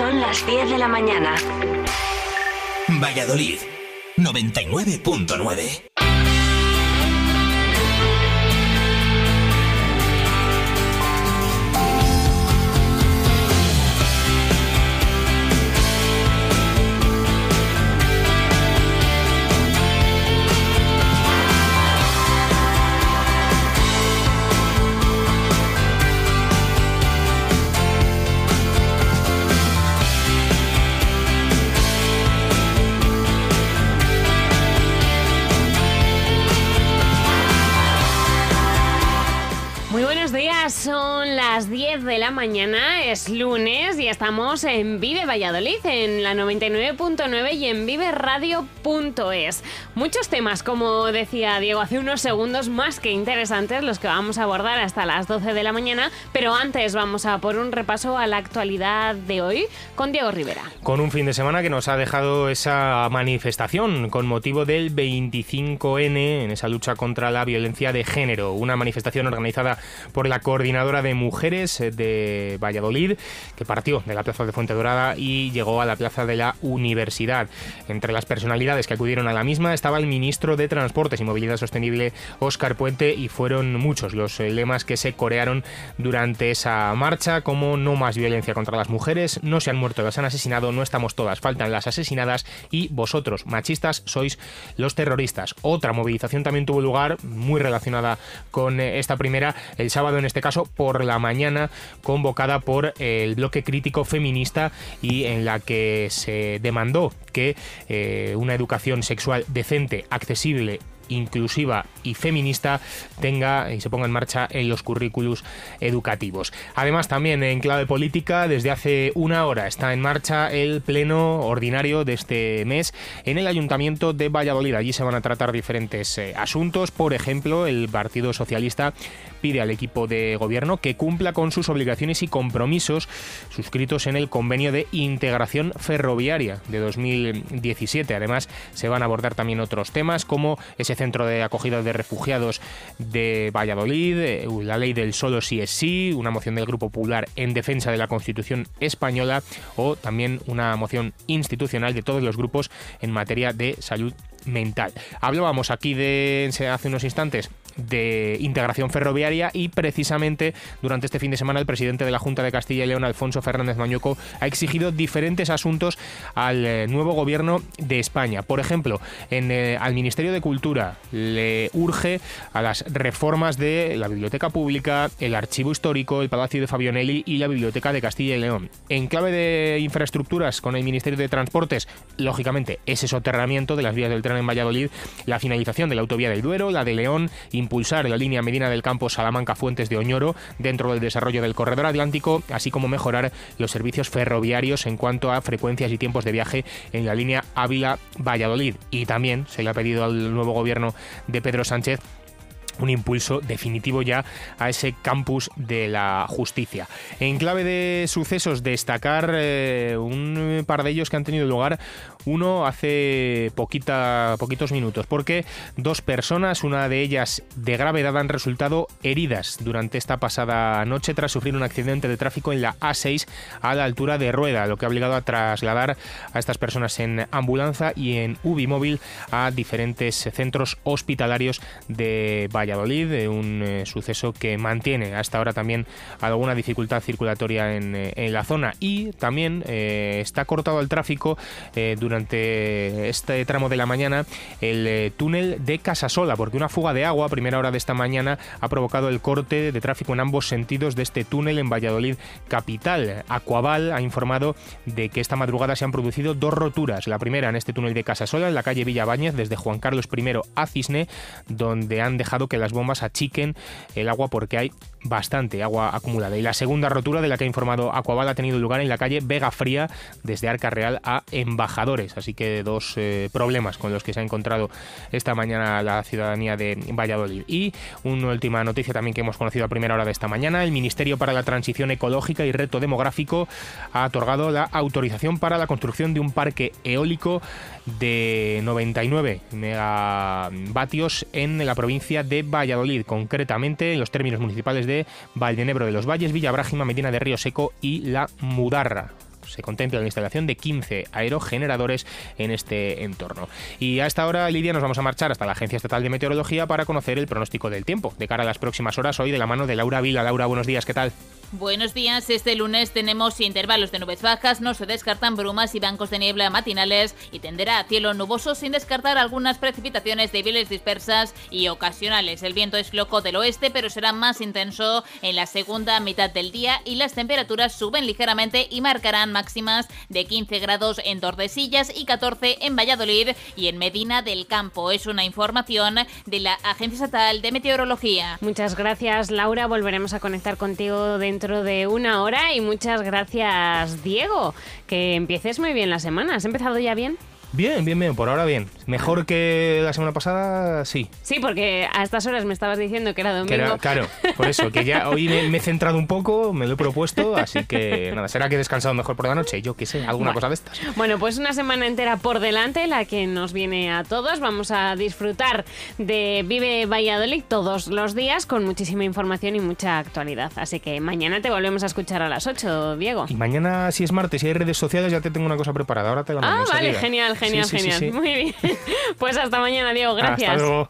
Son las 10 de la mañana. Valladolid, 99.9. mañana es lunes y estamos en Vive Valladolid, en la 99.9 y en viveradio.es. Muchos temas, como decía Diego hace unos segundos, más que interesantes los que vamos a abordar hasta las 12 de la mañana, pero antes vamos a por un repaso a la actualidad de hoy con Diego Rivera. Con un fin de semana que nos ha dejado esa manifestación con motivo del 25N en esa lucha contra la violencia de género, una manifestación organizada por la coordinadora de mujeres de Valladolid, que partió de la Plaza de Fuente Dorada y llegó a la Plaza de la Universidad. Entre las personalidades que acudieron a la misma estaba el ministro de Transportes y Movilidad Sostenible, Óscar Puente, y fueron muchos los eh, lemas que se corearon durante esa marcha, como no más violencia contra las mujeres, no se han muerto, las han asesinado, no estamos todas, faltan las asesinadas y vosotros, machistas, sois los terroristas. Otra movilización también tuvo lugar, muy relacionada con eh, esta primera, el sábado en este caso por la mañana, convocada por el bloque crítico feminista y en la que se demandó que eh, una educación sexual decente, accesible inclusiva y feminista tenga y se ponga en marcha en los currículos educativos. Además, también en clave política, desde hace una hora está en marcha el pleno ordinario de este mes en el Ayuntamiento de Valladolid. Allí se van a tratar diferentes eh, asuntos, por ejemplo, el Partido Socialista pide al equipo de gobierno que cumpla con sus obligaciones y compromisos suscritos en el convenio de integración ferroviaria de 2017. Además, se van a abordar también otros temas como ese centro de acogida de refugiados de Valladolid, eh, la ley del solo sí es sí, una moción del Grupo Popular en defensa de la Constitución española o también una moción institucional de todos los grupos en materia de salud mental. Hablábamos aquí de hace unos instantes de integración ferroviaria y precisamente durante este fin de semana el presidente de la Junta de Castilla y León, Alfonso Fernández Mañuco, ha exigido diferentes asuntos al eh, nuevo gobierno de España. Por ejemplo, en, eh, al Ministerio de Cultura le urge a las reformas de la Biblioteca Pública, el Archivo Histórico, el Palacio de Fabionelli y la Biblioteca de Castilla y León. En clave de infraestructuras con el Ministerio de Transportes, lógicamente, ese soterramiento de las vías del tren en Valladolid, la finalización de la autovía del Duero, la de León, impulsar la línea Medina del Campo Salamanca-Fuentes de Oñoro dentro del desarrollo del corredor atlántico, así como mejorar los servicios ferroviarios en cuanto a frecuencias y tiempos de viaje en la línea Ávila-Valladolid. Y también se le ha pedido al nuevo gobierno de Pedro Sánchez un impulso definitivo ya a ese campus de la justicia. En clave de sucesos, destacar eh, un par de ellos que han tenido lugar uno hace poquita, poquitos minutos, porque dos personas, una de ellas de gravedad, han resultado heridas durante esta pasada noche tras sufrir un accidente de tráfico en la A6 a la altura de Rueda, lo que ha obligado a trasladar a estas personas en ambulancia y en UbiMóvil a diferentes centros hospitalarios de Valladolid, un eh, suceso que mantiene hasta ahora también alguna dificultad circulatoria en, eh, la zona y también eh, está cortado el tráfico durante durante este tramo de la mañana el eh, túnel de Casasola, porque una fuga de agua a primera hora de esta mañana ha provocado el corte de tráfico en ambos sentidos de este túnel en Valladolid capital. Acuaval ha informado de que esta madrugada se han producido dos roturas. La primera en este túnel de Casasola, en la calle Villabañez, desde Juan Carlos I a Cisne, donde han dejado que las bombas achiquen el agua porque hay bastante agua acumulada. Y la segunda rotura de la que ha informado Aquaval ha tenido lugar en la calle Vega Fría desde Arca Real a Embajadores. Así que dos eh, problemas con los que se ha encontrado esta mañana la ciudadanía de Valladolid. Y una última noticia también que hemos conocido a primera hora de esta mañana. El Ministerio para la Transición Ecológica y Reto Demográfico ha otorgado la autorización para la construcción de un parque eólico de 99 megavatios en la provincia de Valladolid, concretamente en los términos municipales de de Valdenebro de los Valles, Villa Brágima, Medina de Río Seco y La Mudarra contempla la instalación de 15 aerogeneradores en este entorno. Y a esta hora, Lidia, nos vamos a marchar hasta la Agencia Estatal de Meteorología para conocer el pronóstico del tiempo de cara a las próximas horas hoy de la mano de Laura Vila. Laura, buenos días, ¿qué tal? Buenos días, este lunes tenemos intervalos de nubes bajas, no se descartan brumas y bancos de niebla matinales y tenderá a cielo nuboso sin descartar algunas precipitaciones débiles dispersas y ocasionales. El viento es loco del oeste pero será más intenso en la segunda mitad del día y las temperaturas suben ligeramente y marcarán máximo de 15 grados en Tordesillas y 14 en Valladolid y en Medina del Campo. Es una información de la Agencia Estatal de Meteorología. Muchas gracias Laura, volveremos a conectar contigo dentro de una hora y muchas gracias Diego, que empieces muy bien la semana. ¿Has empezado ya bien? Bien, bien, bien, por ahora bien. Mejor que la semana pasada, sí. Sí, porque a estas horas me estabas diciendo que era domingo. claro, por eso, que ya hoy me, he centrado un poco, me lo he propuesto, así que nada, será que he descansado mejor por la noche, yo qué sé, alguna cosa de estas. Bueno, pues una semana entera por delante, la que nos viene a todos. Vamos a disfrutar de Vive Valladolid todos los días con muchísima información y mucha actualidad. Así que mañana te volvemos a escuchar a las 8, Diego. Y mañana, si es martes y si hay redes sociales, ya te tengo una cosa preparada. Ahora te Ah, vale, genial, genial, genial. Muy bien pues hasta mañana, Diego. Gracias. Hasta luego.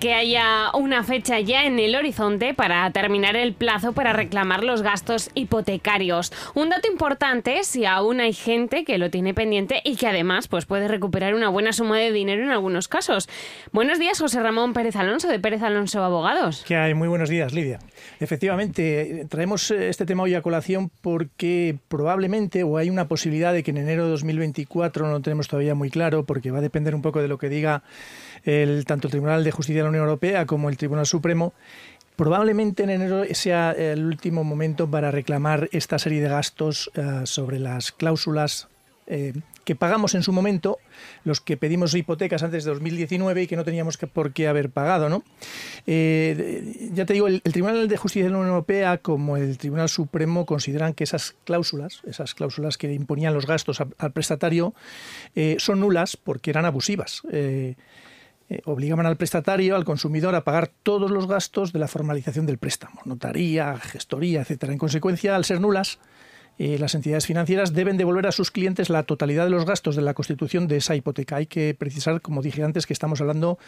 que haya una fecha ya en el horizonte para terminar el plazo para reclamar los gastos hipotecarios. Un dato importante si aún hay gente que lo tiene pendiente y que además pues, puede recuperar una buena suma de dinero en algunos casos. Buenos días, José Ramón Pérez Alonso de Pérez Alonso Abogados. Que hay muy buenos días, Lidia. Efectivamente, traemos eh, este tema hoy a colación porque probablemente o hay una posibilidad de que en enero de 2024 no lo tenemos todavía muy claro porque va a depender un poco de lo que diga el, tanto el Tribunal de Justicia de la Unión Europea como el Tribunal Supremo, Probablemente en enero sea el último momento para reclamar esta serie de gastos eh, sobre las cláusulas eh, que pagamos en su momento, los que pedimos hipotecas antes de 2019 y que no teníamos por qué haber pagado. ¿no? Eh, ya te digo, el, Tribunal de Justicia de la Unión Europea como el Tribunal Supremo consideran que esas cláusulas, esas cláusulas que imponían los gastos al prestatario, son nulas porque eran abusivas. Eh, obligaban al prestatario, al consumidor, a pagar todos los gastos de la formalización del préstamo, notaría, gestoría, etc. En consecuencia, al ser nulas, eh, las entidades financieras deben devolver a sus clientes la totalidad de los gastos de la constitución de esa hipoteca. Hay que precisar, como dije antes, que estamos hablando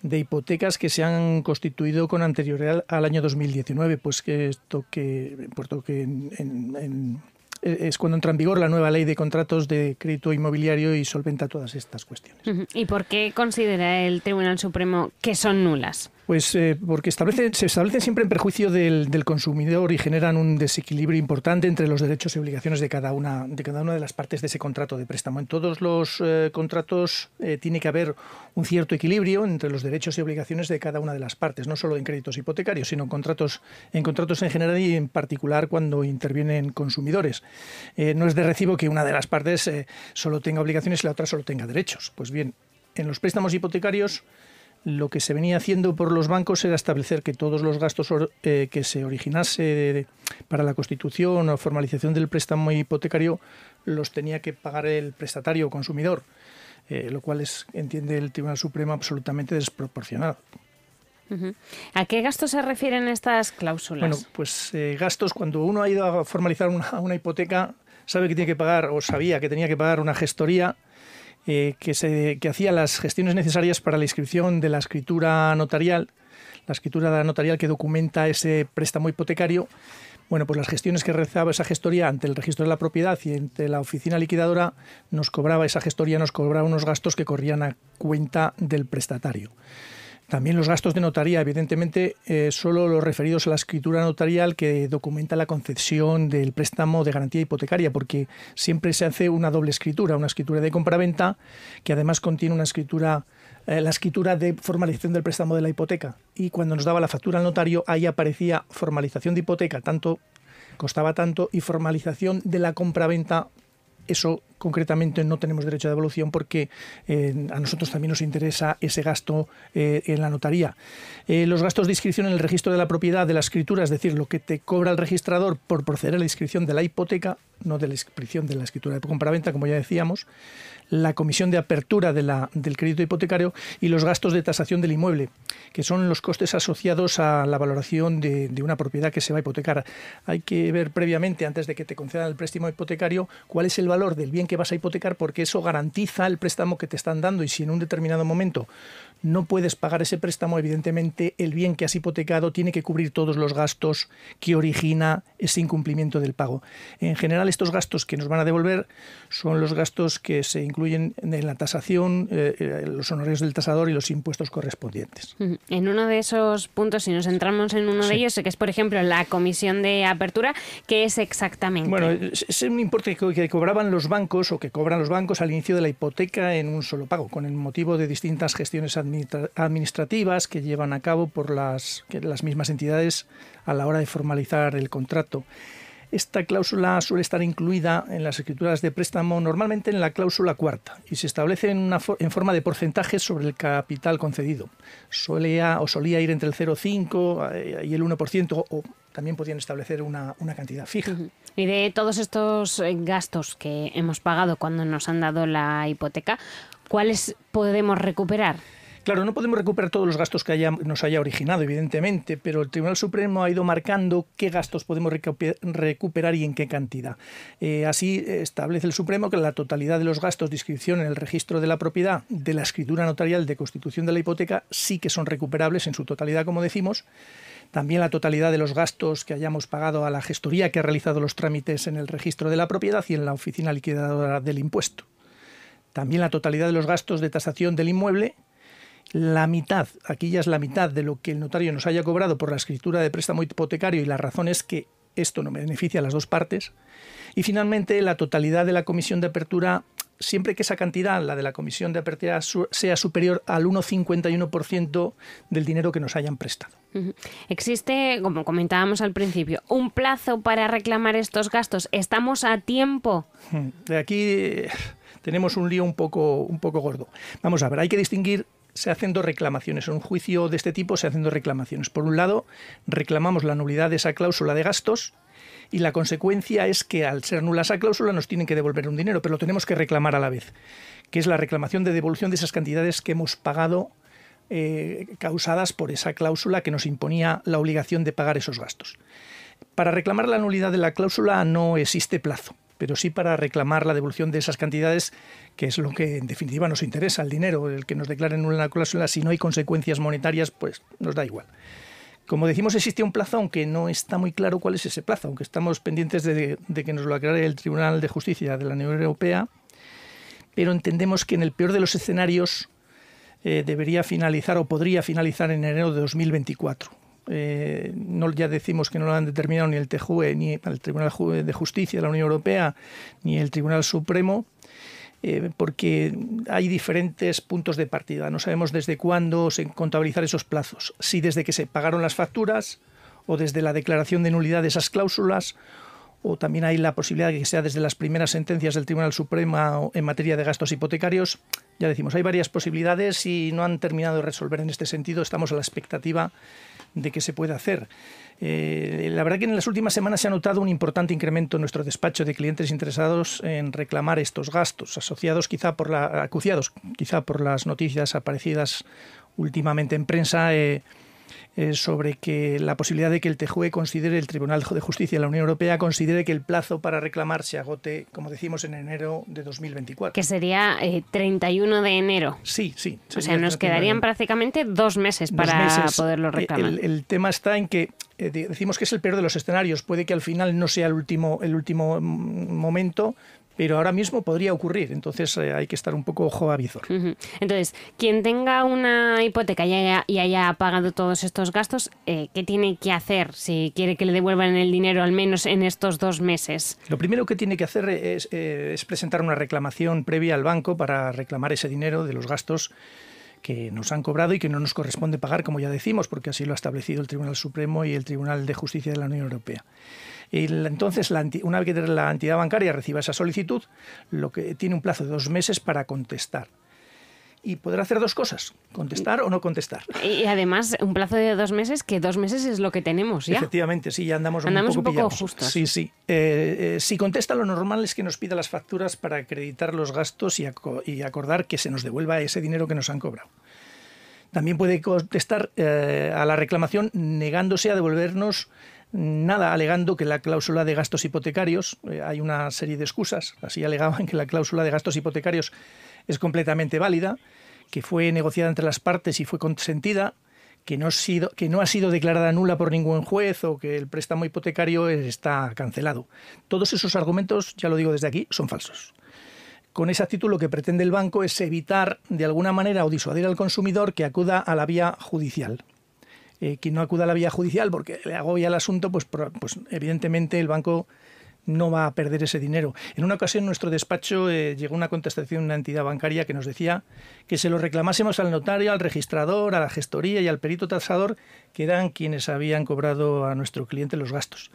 de hipotecas que se han constituido con anterioridad al año 2019, pues que esto que, puesto que en eh, es cuando entra en vigor la nueva ley de contratos de crédito inmobiliario y solventa todas estas cuestiones. ¿Y por qué considera el Tribunal Supremo que son nulas? Pues eh, porque se establecen siempre en perjuicio del, consumidor y generan un desequilibrio importante entre los derechos y obligaciones de cada una de, cada una de las partes de ese contrato de préstamo. En todos los eh, contratos eh, tiene que haber un cierto equilibrio entre los derechos y obligaciones de cada una de las partes, no solo en créditos hipotecarios, sino en contratos en, contratos en general y en particular cuando intervienen consumidores. no es de recibo que una de las partes solo tenga obligaciones y la otra solo tenga derechos. Pues bien, en los préstamos hipotecarios lo que se venía haciendo por los bancos era establecer que todos los gastos eh, que se originase para la constitución o formalización del préstamo hipotecario los tenía que pagar el prestatario o consumidor, eh, lo cual es, entiende el Tribunal Supremo absolutamente desproporcionado. ¿A qué gastos se refieren estas cláusulas? Bueno, pues eh, gastos cuando uno ha ido a formalizar una hipoteca, sabe que tiene que pagar o sabía que tenía que pagar una gestoría eh, que, hacía las gestiones necesarias para la inscripción de la escritura notarial, la escritura notarial que documenta ese préstamo hipotecario. Bueno, pues las gestiones que realizaba esa gestoría ante el registro de la propiedad y ante la oficina liquidadora nos cobraba, esa gestoría nos cobraba unos gastos que corrían a cuenta del prestatario. También los gastos de notaría, evidentemente, eh, solo los referidos a la escritura notarial que documenta la concesión del préstamo de garantía hipotecaria, porque siempre se hace una doble escritura, una escritura de compraventa, que además contiene una escritura, eh, la escritura de formalización del préstamo de la hipoteca. Y cuando nos daba la factura al notario, ahí aparecía formalización de hipoteca, tanto costaba tanto, y formalización de la compraventa eso concretamente no tenemos derecho de devolución porque eh, a nosotros también nos interesa ese gasto eh, en la notaría. Eh, los gastos de inscripción en el registro de la propiedad, de la escritura, es decir, lo que te cobra el registrador por proceder a la inscripción de la hipoteca, no de la inscripción de la escritura de compraventa, como ya decíamos, la comisión de apertura del crédito hipotecario y los gastos de tasación del inmueble, que son los costes asociados a la valoración de, de, una propiedad que se va a hipotecar. Hay que ver previamente, antes de que te concedan el préstamo hipotecario, cuál es el valor del bien que vas a hipotecar, porque eso garantiza el préstamo que te están dando y si en un determinado momento no puedes pagar ese préstamo, evidentemente el bien que has hipotecado tiene que cubrir todos los gastos que origina ese incumplimiento del pago. En general, estos gastos que nos van a devolver son los gastos que se incluyen en la tasación, eh, eh, los honorarios del tasador y los impuestos correspondientes. En uno de esos puntos, si nos entramos en uno de ellos, que es, por ejemplo, la comisión de apertura, ¿qué es exactamente? Bueno, es un importe que cobraban los bancos o que cobran los bancos al inicio de la hipoteca en un solo pago, con el motivo de distintas gestiones administrativas administrativas que llevan a cabo por las, las mismas entidades a la hora de formalizar el contrato. Esta cláusula suele estar incluida en las escrituras de préstamo, normalmente en la cláusula cuarta, y se establece en, una en forma de porcentaje sobre el capital concedido. Solía, o solía ir entre el 0,5 eh, y el 1%, o también podían establecer una, cantidad fija. Y de todos estos eh, gastos que hemos pagado cuando nos han dado la hipoteca, ¿cuáles podemos recuperar? Claro, no podemos recuperar todos los gastos que nos haya originado, evidentemente, pero el Tribunal Supremo ha ido marcando qué gastos podemos recuperar y en qué cantidad. Eh, así establece el Supremo que la totalidad de los gastos de inscripción en el registro de la propiedad de la escritura notarial de constitución de la hipoteca sí que son recuperables en su totalidad, como decimos. También la totalidad de los gastos que hayamos pagado a la gestoría que ha realizado los trámites en el registro de la propiedad y en la oficina liquidadora del impuesto. También la totalidad de los gastos de tasación del inmueble la mitad, aquí ya es la mitad de lo que el notario nos haya cobrado por la escritura de préstamo hipotecario y la razón es que esto no beneficia a las dos partes. Y finalmente, la totalidad de la comisión de apertura, siempre que esa cantidad, la de la comisión de apertura, sea superior al 1,51% del dinero que nos hayan prestado. Existe, como comentábamos al principio, un plazo para reclamar estos gastos. ¿Estamos a tiempo? Hmm, de aquí eh, tenemos un lío un poco, un poco gordo. Vamos a ver, hay que distinguir se hacen dos reclamaciones. En un juicio de este tipo se hacen dos reclamaciones. Por un lado, reclamamos la nulidad de esa cláusula de gastos y la consecuencia es que al ser nula esa cláusula nos tienen que devolver un dinero, pero lo tenemos que reclamar a la vez, que es la reclamación de devolución de esas cantidades que hemos pagado eh, causadas por esa cláusula que nos imponía la obligación de pagar esos gastos. Para reclamar la nulidad de la cláusula no existe plazo pero sí para reclamar la devolución de esas cantidades, que es lo que en definitiva nos interesa, el dinero. El que nos declaren una cláusula, si no hay consecuencias monetarias, pues nos da igual. Como decimos, existe un plazo, aunque no está muy claro cuál es ese plazo, aunque estamos pendientes de, que nos lo aclare el Tribunal de Justicia de la Unión Europea, pero entendemos que en el peor de los escenarios eh, debería finalizar o podría finalizar en enero de 2024. Eh, no, ya decimos que no lo han determinado ni el TJUE, ni el Tribunal de Justicia de la Unión Europea, ni el Tribunal Supremo, eh, porque hay diferentes puntos de partida. No sabemos desde cuándo se contabilizar esos plazos, si desde que se pagaron las facturas o desde la declaración de nulidad de esas cláusulas, o también hay la posibilidad de que sea desde las primeras sentencias del Tribunal Supremo en materia de gastos hipotecarios. Ya decimos, hay varias posibilidades y no han terminado de resolver en este sentido. Estamos a la expectativa de qué se puede hacer. Eh, la verdad que en las últimas semanas se ha notado un importante incremento en nuestro despacho de clientes interesados en reclamar estos gastos, asociados quizá por la, acuciados quizá por las noticias aparecidas últimamente en prensa. Eh, eh, sobre que la posibilidad de que el TJUE considere, el Tribunal de Justicia de la Unión Europea considere que el plazo para reclamar se agote, como decimos, en enero de 2024. Que sería 31 eh, de enero. Sí, sí. O sea, nos quedarían prácticamente dos meses para poderlo eh, reclamar. el tema está en que eh, decimos que es el peor de los escenarios. Puede que al final no sea el último, el último mm, momento, pero ahora mismo podría ocurrir. Entonces eh, hay que estar un poco ojo a visor. Entonces, quien tenga una hipoteca y haya, pagado todos estos gastos, eh, ¿qué tiene que hacer si quiere que le devuelvan el dinero al menos en estos dos meses? Lo primero que tiene que hacer es presentar una reclamación previa al banco para reclamar ese dinero de los gastos que nos han cobrado y que no nos corresponde pagar, como ya decimos, porque así lo ha establecido el Tribunal Supremo y el Tribunal de Justicia de la Unión Europea. Y entonces, una vez que la entidad bancaria reciba esa solicitud, lo que tiene un plazo de dos meses para contestar y podrá hacer dos cosas, contestar o no contestar. Y además, un plazo de dos meses, que dos meses es lo que tenemos ya. Efectivamente, sí, ya andamos, un poco, un Sí, sí. Eh, eh, si contesta, lo normal es que nos pida las facturas para acreditar los gastos y, acordar que se nos devuelva ese dinero que nos han cobrado. También puede contestar eh, a la reclamación negándose a devolvernos nada, alegando que la cláusula de gastos hipotecarios, hay una serie de excusas, así alegaban que la cláusula de gastos hipotecarios es completamente válida, que fue negociada entre las partes y fue consentida, que no, ha sido, declarada nula por ningún juez o que el préstamo hipotecario está cancelado. Todos esos argumentos, ya lo digo desde aquí, son falsos. Con esa actitud lo que pretende el banco es evitar de alguna manera o disuadir al consumidor que acuda a la vía judicial. Eh, que no acuda a la vía judicial porque le agobia el asunto, pues, pues evidentemente el banco no va a perder ese dinero. En una ocasión en nuestro despacho eh, llegó una contestación de una entidad bancaria que nos decía que se lo reclamásemos al notario, al registrador, a la gestoría y al perito tasador, que eran quienes habían cobrado a nuestro cliente los gastos.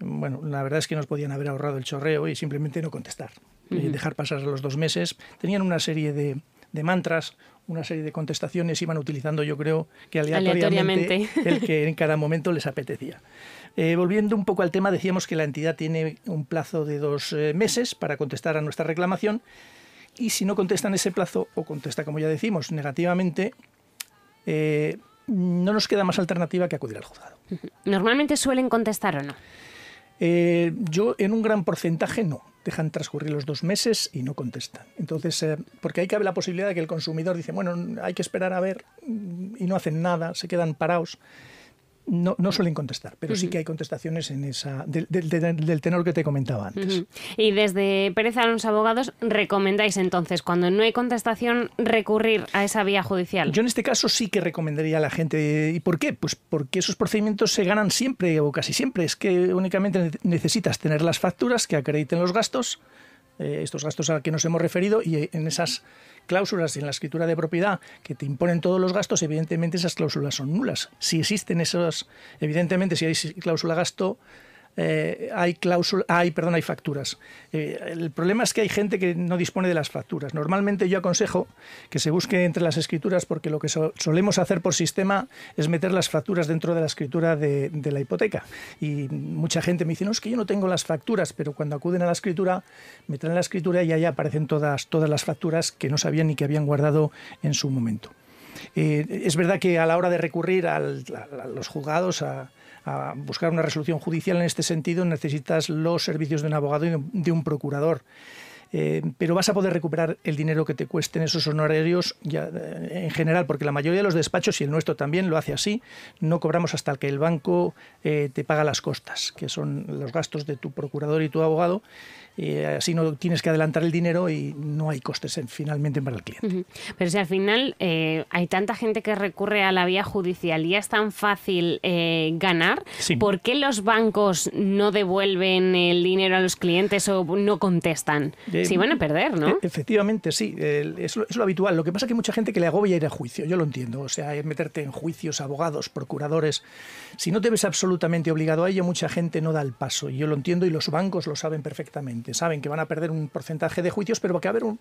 Bueno, la verdad es que nos podían haber ahorrado el chorreo y simplemente no contestar. y eh, dejar pasar los dos meses. Tenían una serie de, de mantras, una serie de contestaciones, iban utilizando yo creo que aleatoriamente, el que en cada momento les apetecía. Eh, volviendo un poco al tema, decíamos que la entidad tiene un plazo de dos eh, meses para contestar a nuestra reclamación y si no contestan ese plazo o contesta, como ya decimos, negativamente, eh, no nos queda más alternativa que acudir al juzgado. ¿Normalmente suelen contestar o no? yo en un gran porcentaje no dejan transcurrir los dos meses y no contestan. Entonces, eh, porque hay que haber la posibilidad de que el consumidor dice, bueno, hay que esperar a ver y no hacen nada, se quedan parados no, no, suelen contestar, pero sí que hay contestaciones en esa del, del, tenor que te comentaba antes. Y desde Pérez los Abogados, ¿recomendáis entonces, cuando no hay contestación, recurrir a esa vía judicial? Yo en este caso sí que recomendaría a la gente. ¿Y por qué? Pues porque esos procedimientos se ganan siempre o casi siempre. Es que únicamente necesitas tener las facturas que acrediten los gastos eh, estos gastos a los que nos hemos referido, y eh, en esas cláusulas en la escritura de propiedad que te imponen todos los gastos, evidentemente esas cláusulas son nulas. Si existen esas, evidentemente si hay cláusula gasto eh, hay cláusula, hay, perdón, hay facturas. Eh, el problema es que hay gente que no dispone de las facturas. Normalmente yo aconsejo que se busque entre las escrituras porque lo que solemos hacer por sistema es meter las facturas dentro de la escritura de, la hipoteca. Y mucha gente me dice, no, es que yo no tengo las facturas, pero cuando acuden a la escritura, meten la escritura y allá aparecen todas, todas las facturas que no sabían ni que habían guardado en su momento. Eh, es verdad que a la hora de recurrir a los juzgados, a, a buscar una resolución judicial en este sentido necesitas los servicios de un abogado y de un procurador. Eh, pero vas a poder recuperar el dinero que te cuesten esos honorarios ya, eh, en general, porque la mayoría de los despachos, y el nuestro también lo hace así, no cobramos hasta que el banco eh, te paga las costas, que son los gastos de tu procurador y tu abogado. así no tienes que adelantar el dinero y no hay costes finalmente para el cliente. Pero si al final hay tanta gente que recurre a la vía judicial y es tan fácil ganar, ¿por qué los bancos no devuelven el dinero a los clientes o no contestan? Eh, sí van a perder, ¿no? E-, efectivamente, sí. Es lo, habitual. Lo que pasa es que hay mucha gente que le agobia ir a juicio. Yo lo entiendo. O sea, meterte en juicios, abogados, procuradores. Si no te ves absolutamente obligado a ello, mucha gente no da el paso. Y yo lo entiendo y los bancos lo saben perfectamente. Saben que van a perder un porcentaje de juicios, pero va a haber un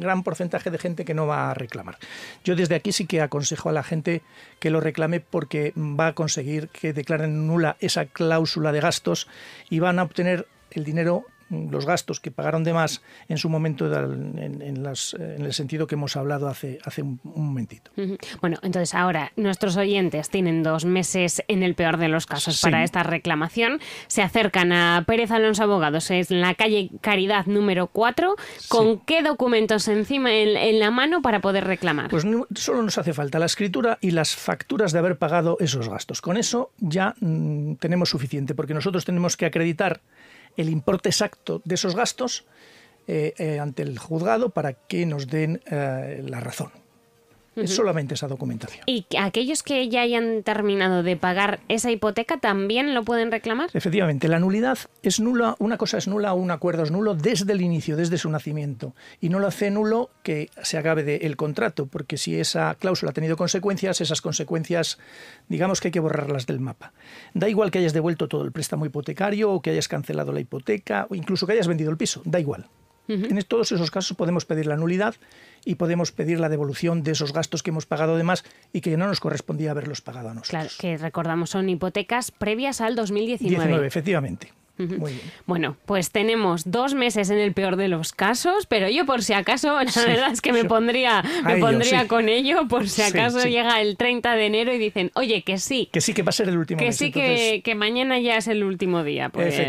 gran porcentaje de gente que no va a reclamar. Yo desde aquí sí que aconsejo a la gente que lo reclame porque va a conseguir que declaren nula esa cláusula de gastos y van a obtener el dinero los gastos que pagaron de más en su momento en, el sentido que hemos hablado hace, hace un, momentito. Bueno, entonces ahora nuestros oyentes tienen dos meses en el peor de los casos para esta reclamación. Se acercan a Pérez Alonso Abogados, es en la calle Caridad número 4. ¿Con qué documentos encima en, la mano para poder reclamar? Pues solo nos hace falta la escritura y las facturas de haber pagado esos gastos. Con eso ya mm, tenemos suficiente porque nosotros tenemos que acreditar el importe exacto de esos gastos eh, eh, ante el juzgado para que nos den eh, la razón. Es solamente esa documentación. ¿Y aquellos que ya hayan terminado de pagar esa hipoteca también lo pueden reclamar? Efectivamente, la nulidad es nula, una cosa es nula, o un acuerdo es nulo desde el inicio, desde su nacimiento. Y no lo hace nulo que se acabe el contrato, porque si esa cláusula ha tenido consecuencias, esas consecuencias, digamos que hay que borrarlas del mapa. Da igual que hayas devuelto todo el préstamo hipotecario o que hayas cancelado la hipoteca o incluso que hayas vendido el piso, da igual. En todos esos casos podemos pedir la nulidad y podemos pedir la devolución de esos gastos que hemos pagado de más y que no nos correspondía haberlos pagado a nosotros. Claro, que recordamos son hipotecas previas al 2019. 19, efectivamente. Muy Bueno, pues tenemos dos meses en el peor de los casos, pero yo por si acaso, la verdad es que me pondría, me pondría con ello, por si acaso llega el 30 de enero y dicen, oye, que sí. Que sí, que va a ser el último Que sí, que, mañana ya es el último día. Pues,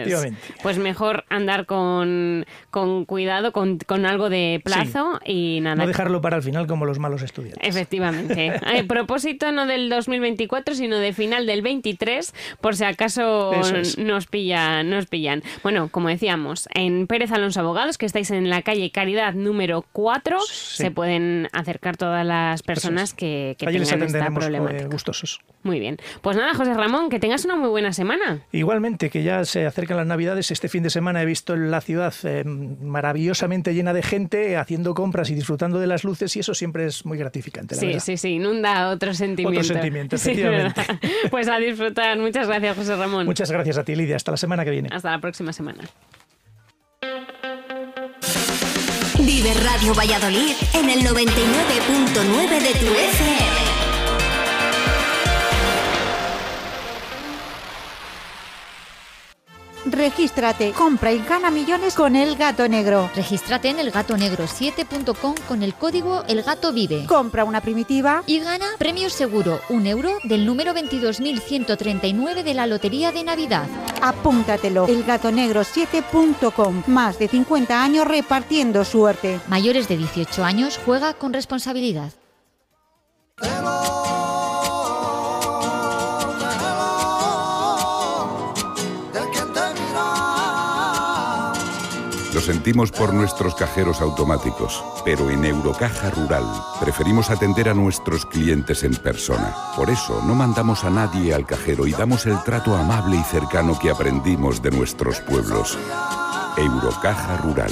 Pues mejor andar con, con cuidado, con, algo de plazo y nada. No dejarlo para el final como los malos estudiantes. Efectivamente. A eh, propósito no del 2024, sino de final del 23, por si acaso nos pilla nos pillan. Bueno, como decíamos, en Pérez Alonso Abogados, que estáis en la calle Caridad número 4, se pueden acercar todas las personas que, que tengan esta eh, gustosos. Muy bien. Pues nada, José Ramón, que tengas una muy buena semana. Igualmente, que ya se acercan las Navidades. Este fin de semana he visto la ciudad eh, maravillosamente llena de gente haciendo compras y disfrutando de las luces y eso siempre es muy gratificante. sí, sí, sí, inunda otro sentimiento. Otro sentimiento, efectivamente. pues a disfrutar. Muchas gracias, José Ramón. Muchas gracias a ti, Lidia. Hasta la semana que viene. Hasta la próxima semana. Vive Radio Valladolid en el 99.9 de tu Regístrate, compra y gana millones con el gato negro. Regístrate en elgatonegro 7.com con el código El Gato Vive. Compra una primitiva y gana premio seguro, un euro del número 22.139 de la Lotería de Navidad. Apúntatelo, elgatonegro7.com. Más de 50 años repartiendo suerte. Mayores de 18 años juega con responsabilidad. Lo sentimos por nuestros cajeros automáticos, pero en Eurocaja Rural preferimos atender a nuestros clientes en persona. Por eso no mandamos a nadie al cajero y damos el trato amable y cercano que aprendimos de nuestros pueblos. Eurocaja Rural,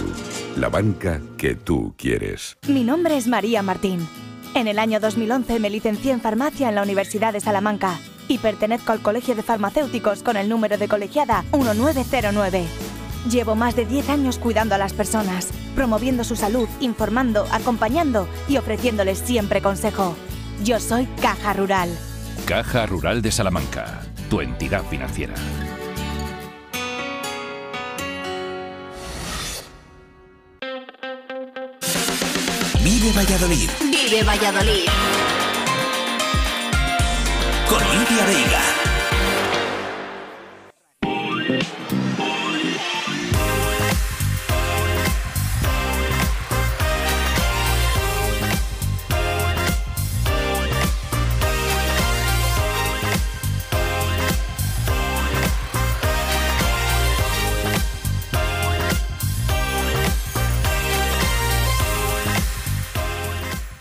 la banca que tú quieres. Mi nombre es María Martín. En el año 2011 me licencié en farmacia en la Universidad de Salamanca y pertenezco al Colegio de Farmacéuticos con el número de colegiada 1909. Llevo más de 10 años cuidando a las personas, promoviendo su salud, informando, acompañando y ofreciéndoles siempre consejo. Yo soy Caja Rural. Caja Rural de Salamanca, tu entidad financiera. Vive Valladolid. Vive Valladolid. Con Olivia Veiga.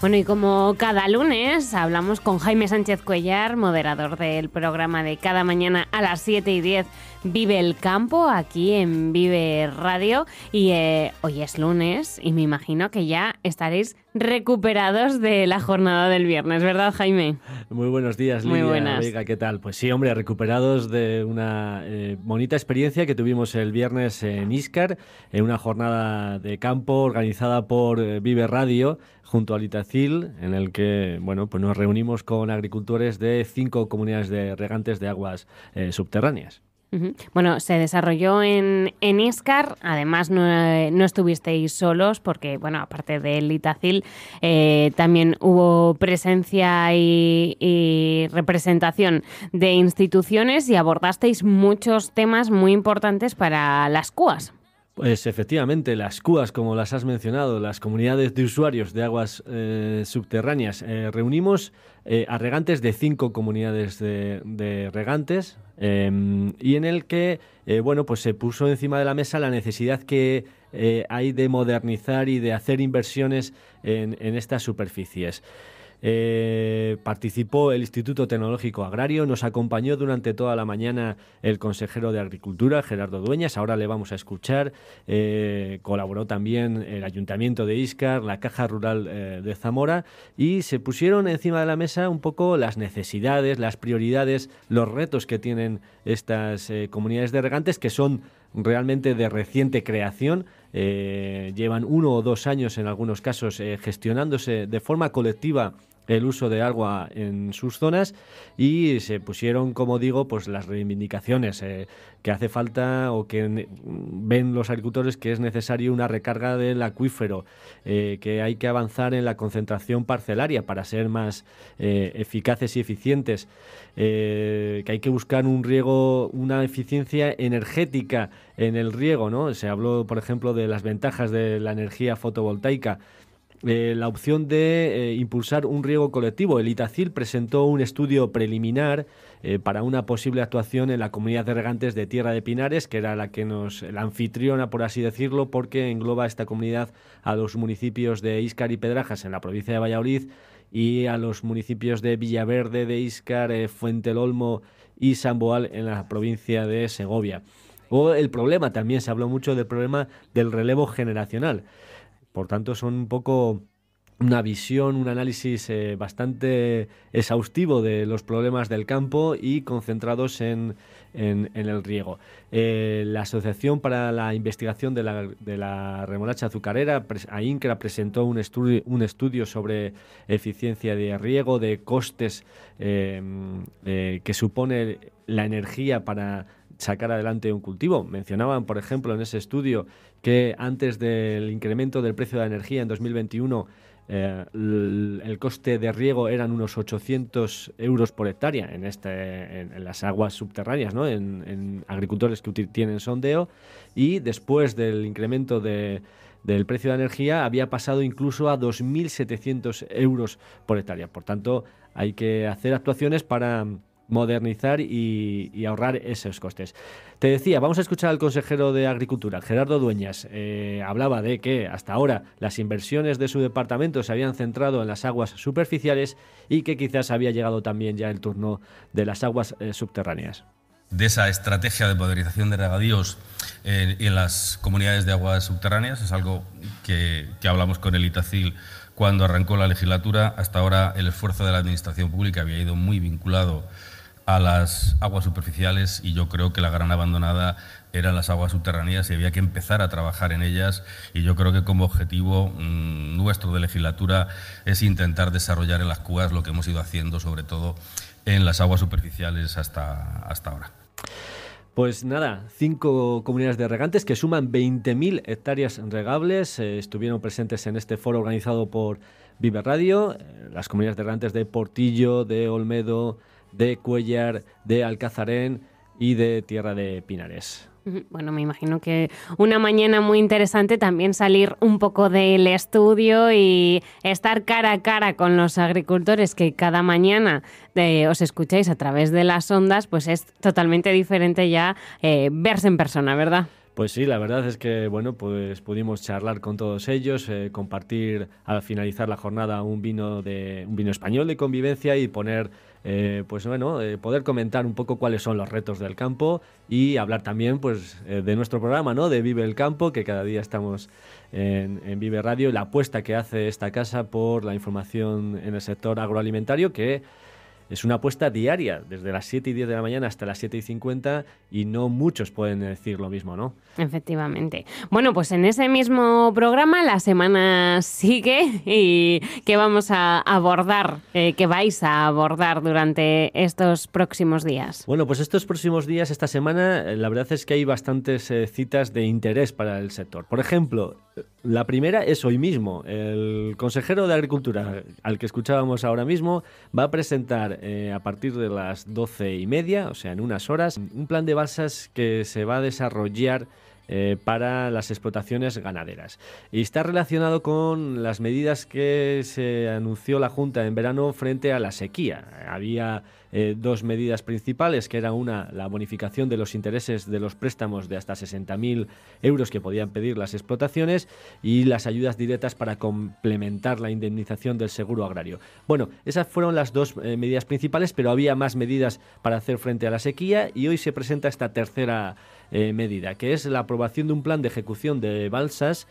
Bueno, y como cada lunes hablamos con Jaime Sánchez Cuellar, moderador del programa de cada mañana a las 7 y 10 Vive el Campo aquí en Vive Radio y eh, hoy es lunes y me imagino que ya estaréis recuperados de la jornada del viernes, ¿verdad Jaime? Muy buenos días, Lidia. Muy buenas. ¿qué tal? Pues sí, hombre, recuperados de una eh, bonita experiencia que tuvimos el viernes en Iscar, en una jornada de campo organizada por eh, Vive Radio junto a Litacil, en el que bueno, pues nos reunimos con agricultores de cinco comunidades de regantes de aguas subterráneas. Bueno, se desarrolló en, Iscar, además eh, no, estuvisteis solos porque, bueno, aparte de Litacil, eh, también hubo presencia y, representación de instituciones y abordasteis muchos temas muy importantes para las CUAS. Pues efectivamente, las CUAS, como las has mencionado, las comunidades de usuarios de aguas eh, subterráneas, eh, reunimos a eh, regantes de cinco comunidades de, regantes em, y en el que, bueno, pues se puso encima de la mesa la necesidad que hay de modernizar y de hacer inversiones en estas superficies. Eh, participó el Instituto Tecnológico Agrario, nos acompañó durante toda la mañana el consejero de Agricultura, Gerardo Dueñas, ahora le vamos a escuchar, eh, colaboró también el Ayuntamiento de Iscar, la Caja Rural eh, de Zamora y se pusieron encima de la mesa un poco las necesidades, las prioridades, los retos que tienen estas comunidades de regantes que son realmente de reciente creación. llevan uno o dos años en algunos casos gestionándose de forma colectiva el uso de agua en sus zonas y se pusieron, como digo, pues las reivindicaciones eh, que hace falta o que ven los agricultores que es necesario una recarga del acuífero, eh, que hay que avanzar en la concentración parcelaria para ser más eh, eficaces y eficientes, que hay que buscar un riego, una eficiencia energética en el riego, ¿no? Se habló, por ejemplo, de las ventajas de la energía fotovoltaica. Eh, la opción de eh, impulsar un riego colectivo. El Itacil presentó un estudio preliminar eh, para una posible actuación en la comunidad de regantes de Tierra de Pinares, que era la que nos, la anfitriona, por así decirlo, porque engloba esta comunidad a los municipios de Iscar y Pedrajas en la provincia de Valladolid y a los municipios de Villaverde, de Iscar, Olmo y San Boal en la provincia de Segovia. O el problema, también se habló mucho del problema del relevo generacional. Por tanto, son un poco una visión, un análisis eh, bastante exhaustivo de los problemas del campo y concentrados en, el riego. Eh, la Asociación para la Investigación de la, Remolacha Azucarera, AINCRA, presentó un, estudio, un estudio sobre eficiencia de riego, de costes eh, que supone la energía para sacar adelante un cultivo. Mencionaban, por ejemplo, en ese estudio que antes del incremento del precio de la energía en 2021, eh, el coste de riego eran unos 800 euros por hectárea en, este, en, las aguas subterráneas, ¿no? en, agricultores que tienen sondeo. Y después del incremento de, del precio de la energía había pasado incluso a 2.700 euros por hectárea. Por tanto, hay que hacer actuaciones para modernizar y, ahorrar esos costes. Te decía, vamos a escuchar al consejero de Agricultura, Gerardo Dueñas. Eh, hablaba de que hasta ahora las inversiones de su departamento se habían centrado en las aguas superficiales y que quizás había llegado también ya el turno de las aguas eh, subterráneas de esa estrategia de modernización de regadíos en, eh, en, las comunidades de aguas subterráneas. Es algo que, que, hablamos con el ITACIL cuando arrancó la legislatura. Hasta ahora el esfuerzo de la Administración Pública había ido muy vinculado a las aguas superficiales y yo creo que la gran abandonada eran las aguas subterráneas y había que empezar a trabajar en ellas y yo creo que como objetivo mm, nuestro de legislatura es intentar desarrollar en las cuas lo que hemos ido haciendo sobre todo en las aguas superficiales hasta, hasta ahora. Pues nada, cinco comunidades de regantes que suman 20.000 hectáreas regables eh, estuvieron presentes en este foro organizado por Vive Radio. Eh, las comunidades de regantes de Portillo, de Olmedo, de Cuellar, de Alcazarén y de Tierra de Pinares. Bueno, me imagino que una mañana muy interesante también salir un poco del estudio y estar cara a cara con los agricultores que cada mañana de, eh, os escucháis a través de las ondas, pues es totalmente diferente ya eh, verse en persona, ¿verdad? Pues sí, la verdad es que bueno, pues pudimos charlar con todos ellos, eh, compartir al finalizar la jornada un vino de un vino español de convivencia y poner eh, pues bueno, eh, poder comentar un poco cuáles son los retos del campo y hablar también pues, eh, de nuestro programa, ¿no? De Vive el Campo, que cada día estamos en, Vive Radio, la apuesta que hace esta casa por la información en el sector agroalimentario, que es una apuesta diaria, desde las 7 y 10 de la mañana hasta las 7 y 50, y no muchos pueden decir lo mismo, ¿no? Efectivamente. Bueno, pues en ese mismo programa la semana sigue y ¿qué vamos a abordar, eh, qué vais a abordar durante estos próximos días. Bueno, pues estos próximos días, esta semana, eh, la verdad es que hay bastantes eh, citas de interés para el sector. Por ejemplo, la primera es hoy mismo. El consejero de Agricultura, al que escuchábamos ahora mismo, va a presentar eh, a partir de las doce y media, o sea, en unas horas, un plan de balsas que se va a desarrollar eh, para las explotaciones ganaderas. Y está relacionado con las medidas que se anunció la Junta en verano frente a la sequía. Había eh, dos medidas principales, que era una, la bonificación de los intereses de los préstamos de hasta 60.000 euros que podían pedir las explotaciones y las ayudas directas para complementar la indemnización del seguro agrario. Bueno, esas fueron las dos eh, medidas principales, pero había más medidas para hacer frente a la sequía y hoy se presenta esta tercera eh, medida, que es la aprobación de un plan de ejecución de balsas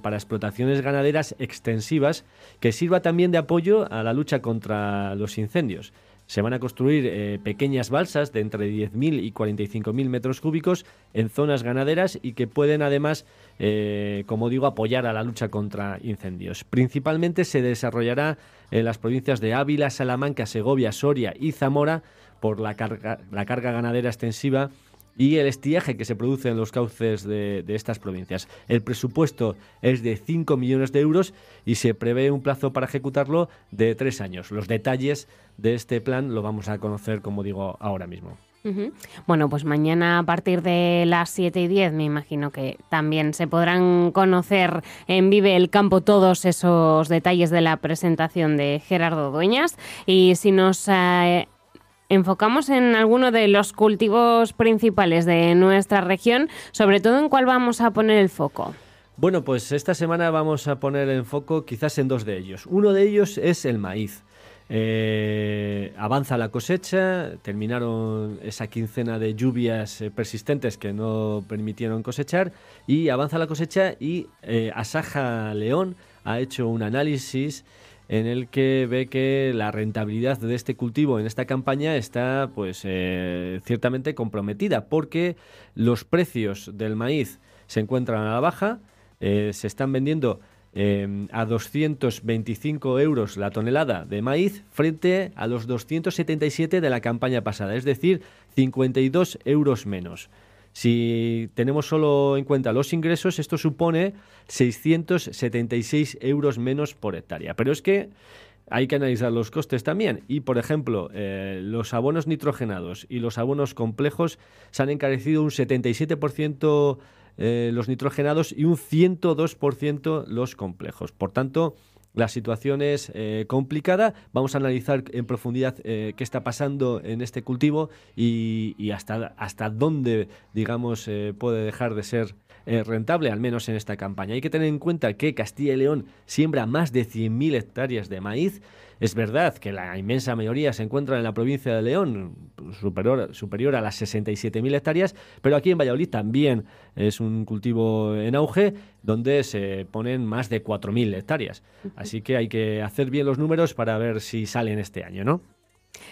para explotaciones ganaderas extensivas que sirva también de apoyo a la lucha contra los incendios. Se van a construir eh, pequeñas balsas de entre 10.000 y 45.000 metros cúbicos en zonas ganaderas y que pueden además, eh, como digo, apoyar a la lucha contra incendios. Principalmente se desarrollará en las provincias de Ávila, Salamanca, Segovia, Soria y Zamora por la la carga ganadera extensiva y el estiaje que se produce en los cauces de, estas provincias. El presupuesto es de 5 millones de euros y se prevé un plazo para ejecutarlo de tres años. Los detalles de este plan lo vamos a conocer, como digo, ahora mismo. Bueno, pues mañana a partir de las 7 y 10 me imagino que también se podrán conocer en Vive el Campo todos esos detalles de la presentación de Gerardo Dueñas. Y si nos eh, enfocamos en alguno de los cultivos principales de nuestra región, sobre todo en cuál vamos a poner el foco. Bueno, pues esta semana vamos a poner el foco quizás en dos de ellos. Uno de ellos es el maíz. Eh, avanza la cosecha, terminaron esa quincena de lluvias eh, persistentes que no permitieron cosechar y avanza la cosecha y eh, Asaja León ha hecho un análisis en el que ve que la rentabilidad de este cultivo en esta campaña está pues eh, ciertamente comprometida porque los precios del maíz se encuentran a la baja, eh, se están vendiendo eh, a 225 euros la tonelada de maíz frente a los 277 de la campaña pasada, es decir, 52 euros menos. Si tenemos solo en cuenta los ingresos, esto supone 676 euros menos por hectárea. Pero es que hay que analizar los costes también. Y, por ejemplo, eh, los abonos nitrogenados y los abonos complejos se han encarecido un 77% eh, los nitrogenados y un 102% los complejos. Por tanto, la situación es eh, complicada. Vamos a analizar en profundidad eh, qué está pasando en este cultivo y, hasta, hasta dónde, digamos, eh, puede dejar de ser rentable, al menos en esta campaña. Hay que tener en cuenta que Castilla y León siembra más de 100.000 hectáreas de maíz es verdad que la inmensa mayoría se encuentra en la provincia de León, superior, superior a las 67.000 hectáreas, pero aquí en Valladolid también es un cultivo en auge donde se ponen más de 4.000 hectáreas. Así que hay que hacer bien los números para ver si salen este año, ¿no?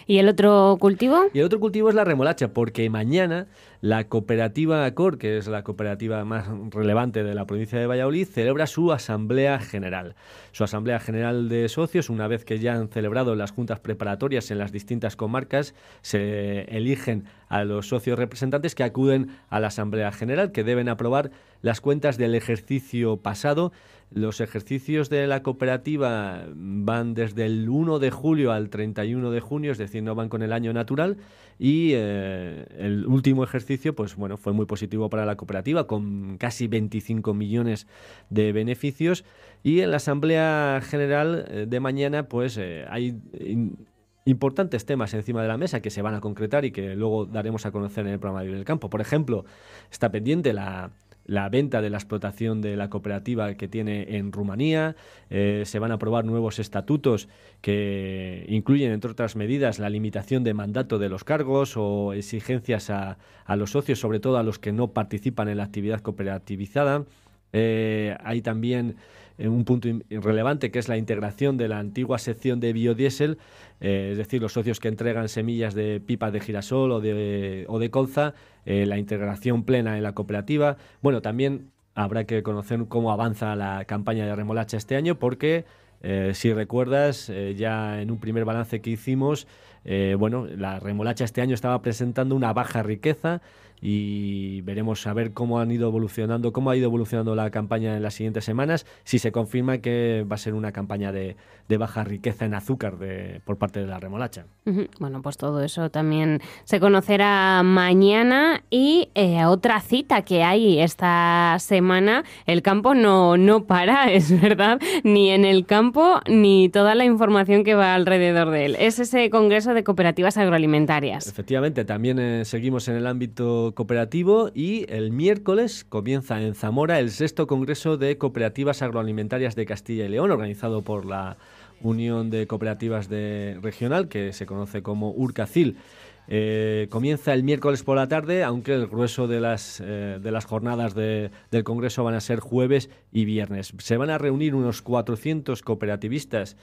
¿Y el otro cultivo? Y el otro cultivo es la remolacha, porque mañana la cooperativa Acor, que es la cooperativa más relevante de la provincia de Valladolid, celebra su asamblea general. Su asamblea general de socios, una vez que ya han celebrado las juntas preparatorias en las distintas comarcas, se eligen a los socios representantes que acuden a la asamblea general, que deben aprobar las cuentas del ejercicio pasado los ejercicios de la cooperativa van desde el 1 de julio al 31 de junio, es decir, no van con el año natural. Y eh, el último ejercicio, pues bueno, fue muy positivo para la cooperativa, con casi 25 millones de beneficios. Y en la Asamblea General eh, de mañana, pues eh, hay importantes temas encima de la mesa que se van a concretar y que luego daremos a conocer en el programa de Vivir el Campo. Por ejemplo, está pendiente la la venta de la explotación de la cooperativa que tiene en Rumanía. Eh, se van a aprobar nuevos estatutos que incluyen, entre otras medidas, la limitación de mandato de los cargos o exigencias a, a los socios, sobre todo a los que no participan en la actividad cooperativizada. Eh, hay también en un punto relevante que es la integración de la antigua sección de biodiesel, eh, es decir, los socios que entregan semillas de pipas de girasol o de, o de colza, eh, la integración plena en la cooperativa. Bueno, también habrá que conocer cómo avanza la campaña de remolacha este año porque... Eh, si recuerdas, ya en un primer balance que hicimos, bueno, la remolacha este año estaba presentando una baja riqueza y veremos a ver cómo han ido evolucionando, cómo ha ido evolucionando la campaña en las siguientes semanas, si se confirma que va a ser una campaña de, baja riqueza en azúcar de, por parte de la remolacha. Bueno, pues todo eso también se conocerá mañana y eh, otra cita que hay esta semana, el campo no, no para, es verdad, ni en el campo ni toda la información que va alrededor de él. Es ese Congreso de Cooperativas Agroalimentarias. Efectivamente, también eh, seguimos en el ámbito Cooperativo y el miércoles comienza en Zamora el sexto Congreso de Cooperativas Agroalimentarias de Castilla y León, organizado por la Unión de Cooperativas de Regional, que se conoce como URCACIL. Eh, comienza el miércoles por la tarde, aunque el grueso de las, eh, de las jornadas del Congreso van a ser jueves y viernes. Se van a reunir unos 400 cooperativistas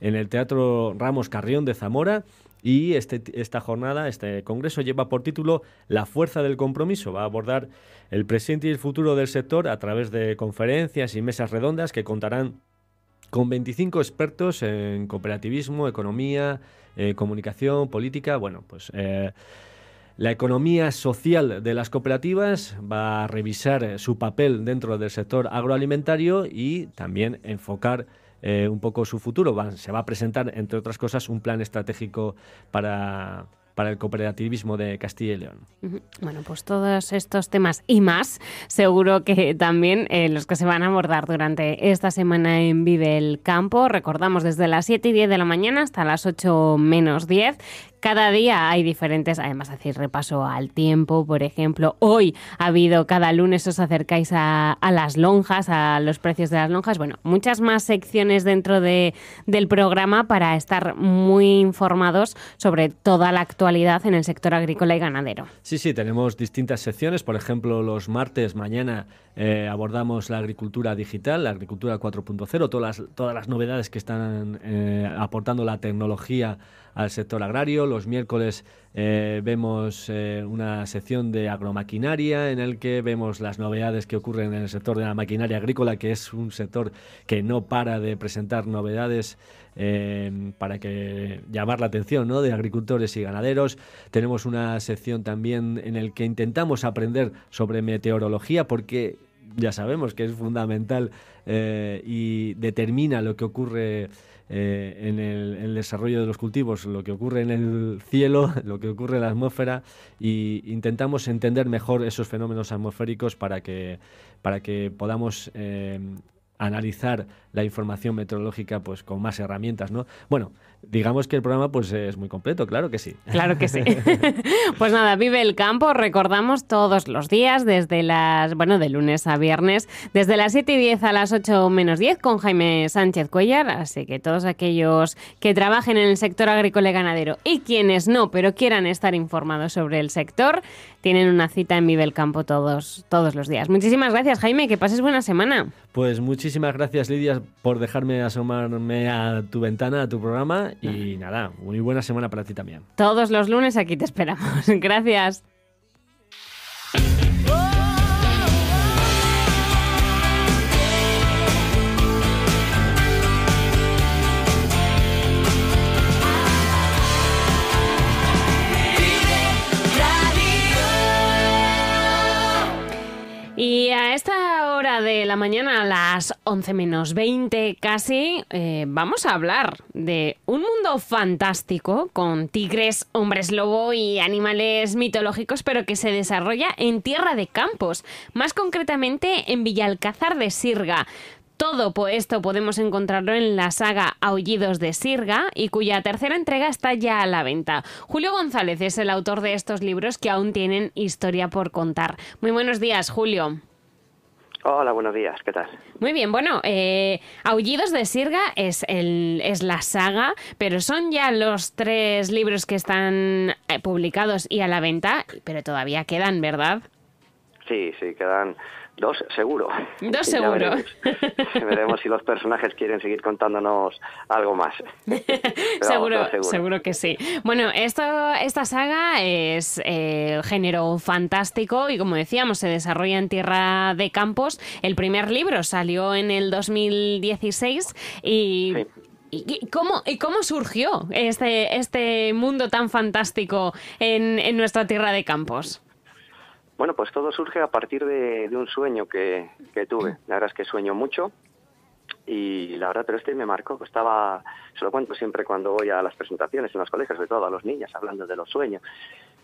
en el Teatro Ramos Carrión de Zamora y este, esta jornada, este congreso lleva por título La fuerza del compromiso. Va a abordar el presente y el futuro del sector a través de conferencias y mesas redondas que contarán con 25 expertos en cooperativismo, economía, eh, comunicación, política. Bueno, pues eh, la economía social de las cooperativas va a revisar su papel dentro del sector agroalimentario y también enfocar eh, un poco su futuro. se va a presentar, entre otras cosas, un plan estratégico para, para el cooperativismo de Castilla y León. Bueno, pues todos estos temas y más, seguro que también eh, los que se van a abordar durante esta semana en Vive el Campo. Recordamos desde las 7 y 10 de la mañana hasta las 8 menos 10 cada día hay diferentes, además hacéis repaso al tiempo, por ejemplo, hoy ha habido, cada lunes os acercáis a, las lonjas, a los precios de las lonjas, bueno, muchas más secciones dentro de, del programa para estar muy informados sobre toda la actualidad en el sector agrícola y ganadero. Sí, sí, tenemos distintas secciones, por ejemplo, los martes, mañana eh, abordamos la agricultura digital, la agricultura 4.0, todas las, todas las novedades que están eh, aportando la tecnología al sector agrario. Los miércoles eh, vemos eh, una sección de agromaquinaria en el que vemos las novedades que ocurren en el sector de la maquinaria agrícola, que es un sector que no para de presentar novedades eh, para que llamar la atención ¿no? de agricultores y ganaderos. Tenemos una sección también en el que intentamos aprender sobre meteorología porque ya sabemos que es fundamental y determina lo que ocurre eh, en, el, desarrollo de los cultivos, lo que ocurre en el cielo, lo que ocurre en la atmósfera e intentamos entender mejor esos fenómenos atmosféricos para que, para que podamos eh, analizar la información meteorológica pues, con más herramientas. ¿no? Bueno, digamos que el programa pues es muy completo, claro que sí. Claro que sí. pues nada, vive el campo, recordamos todos los días, desde las, bueno, de lunes a viernes, desde las 7 y 10 a las 8 menos 10 con Jaime Sánchez Cuellar, así que todos aquellos que trabajen en el sector agrícola y ganadero y quienes no, pero quieran estar informados sobre el sector, tienen una cita en Vive el Campo todos, todos los días. Muchísimas gracias, Jaime, que pases buena semana. Pues muchísimas gracias, Lidia, por dejarme asomarme a tu ventana, a tu programa. Y nada, muy buena semana para ti también. Todos los lunes aquí te esperamos. gracias. Y a esta hora de la mañana, a las 11 menos 20 casi, eh, vamos a hablar de un mundo fantástico con tigres, hombres lobo y animales mitológicos, pero que se desarrolla en Tierra de Campos, más concretamente en Villalcázar de Sirga. Todo esto podemos encontrarlo en la saga Aullidos de Sirga y cuya tercera entrega está ya a la venta. Julio González es el autor de estos libros que aún tienen historia por contar. Muy buenos días, Julio. Hola, buenos días, ¿qué tal? Muy bien, bueno, eh, Aullidos de Sirga es, es la saga, pero son ya los tres libros que están eh, publicados y a la venta, pero todavía quedan, ¿verdad? Sí, sí, quedan Dos, seguro. Dos, seguros. Veremos. si los personajes quieren seguir contándonos algo más. seguro, seguro, que sí. Bueno, esta saga es eh, género fantástico y como decíamos, se desarrolla en Tierra de Campos. El primer libro salió en el 2016 y... ¿Y cómo, ¿Y cómo surgió este, este mundo tan fantástico en, en nuestra tierra de campos? Bueno, pues todo surge a partir de, un sueño que, tuve. La verdad es que sueño mucho y la verdad, pero este me marcó. Estaba, se lo cuento siempre cuando voy a las presentaciones en los colegios, sobre todo a los niños, hablando de los sueños.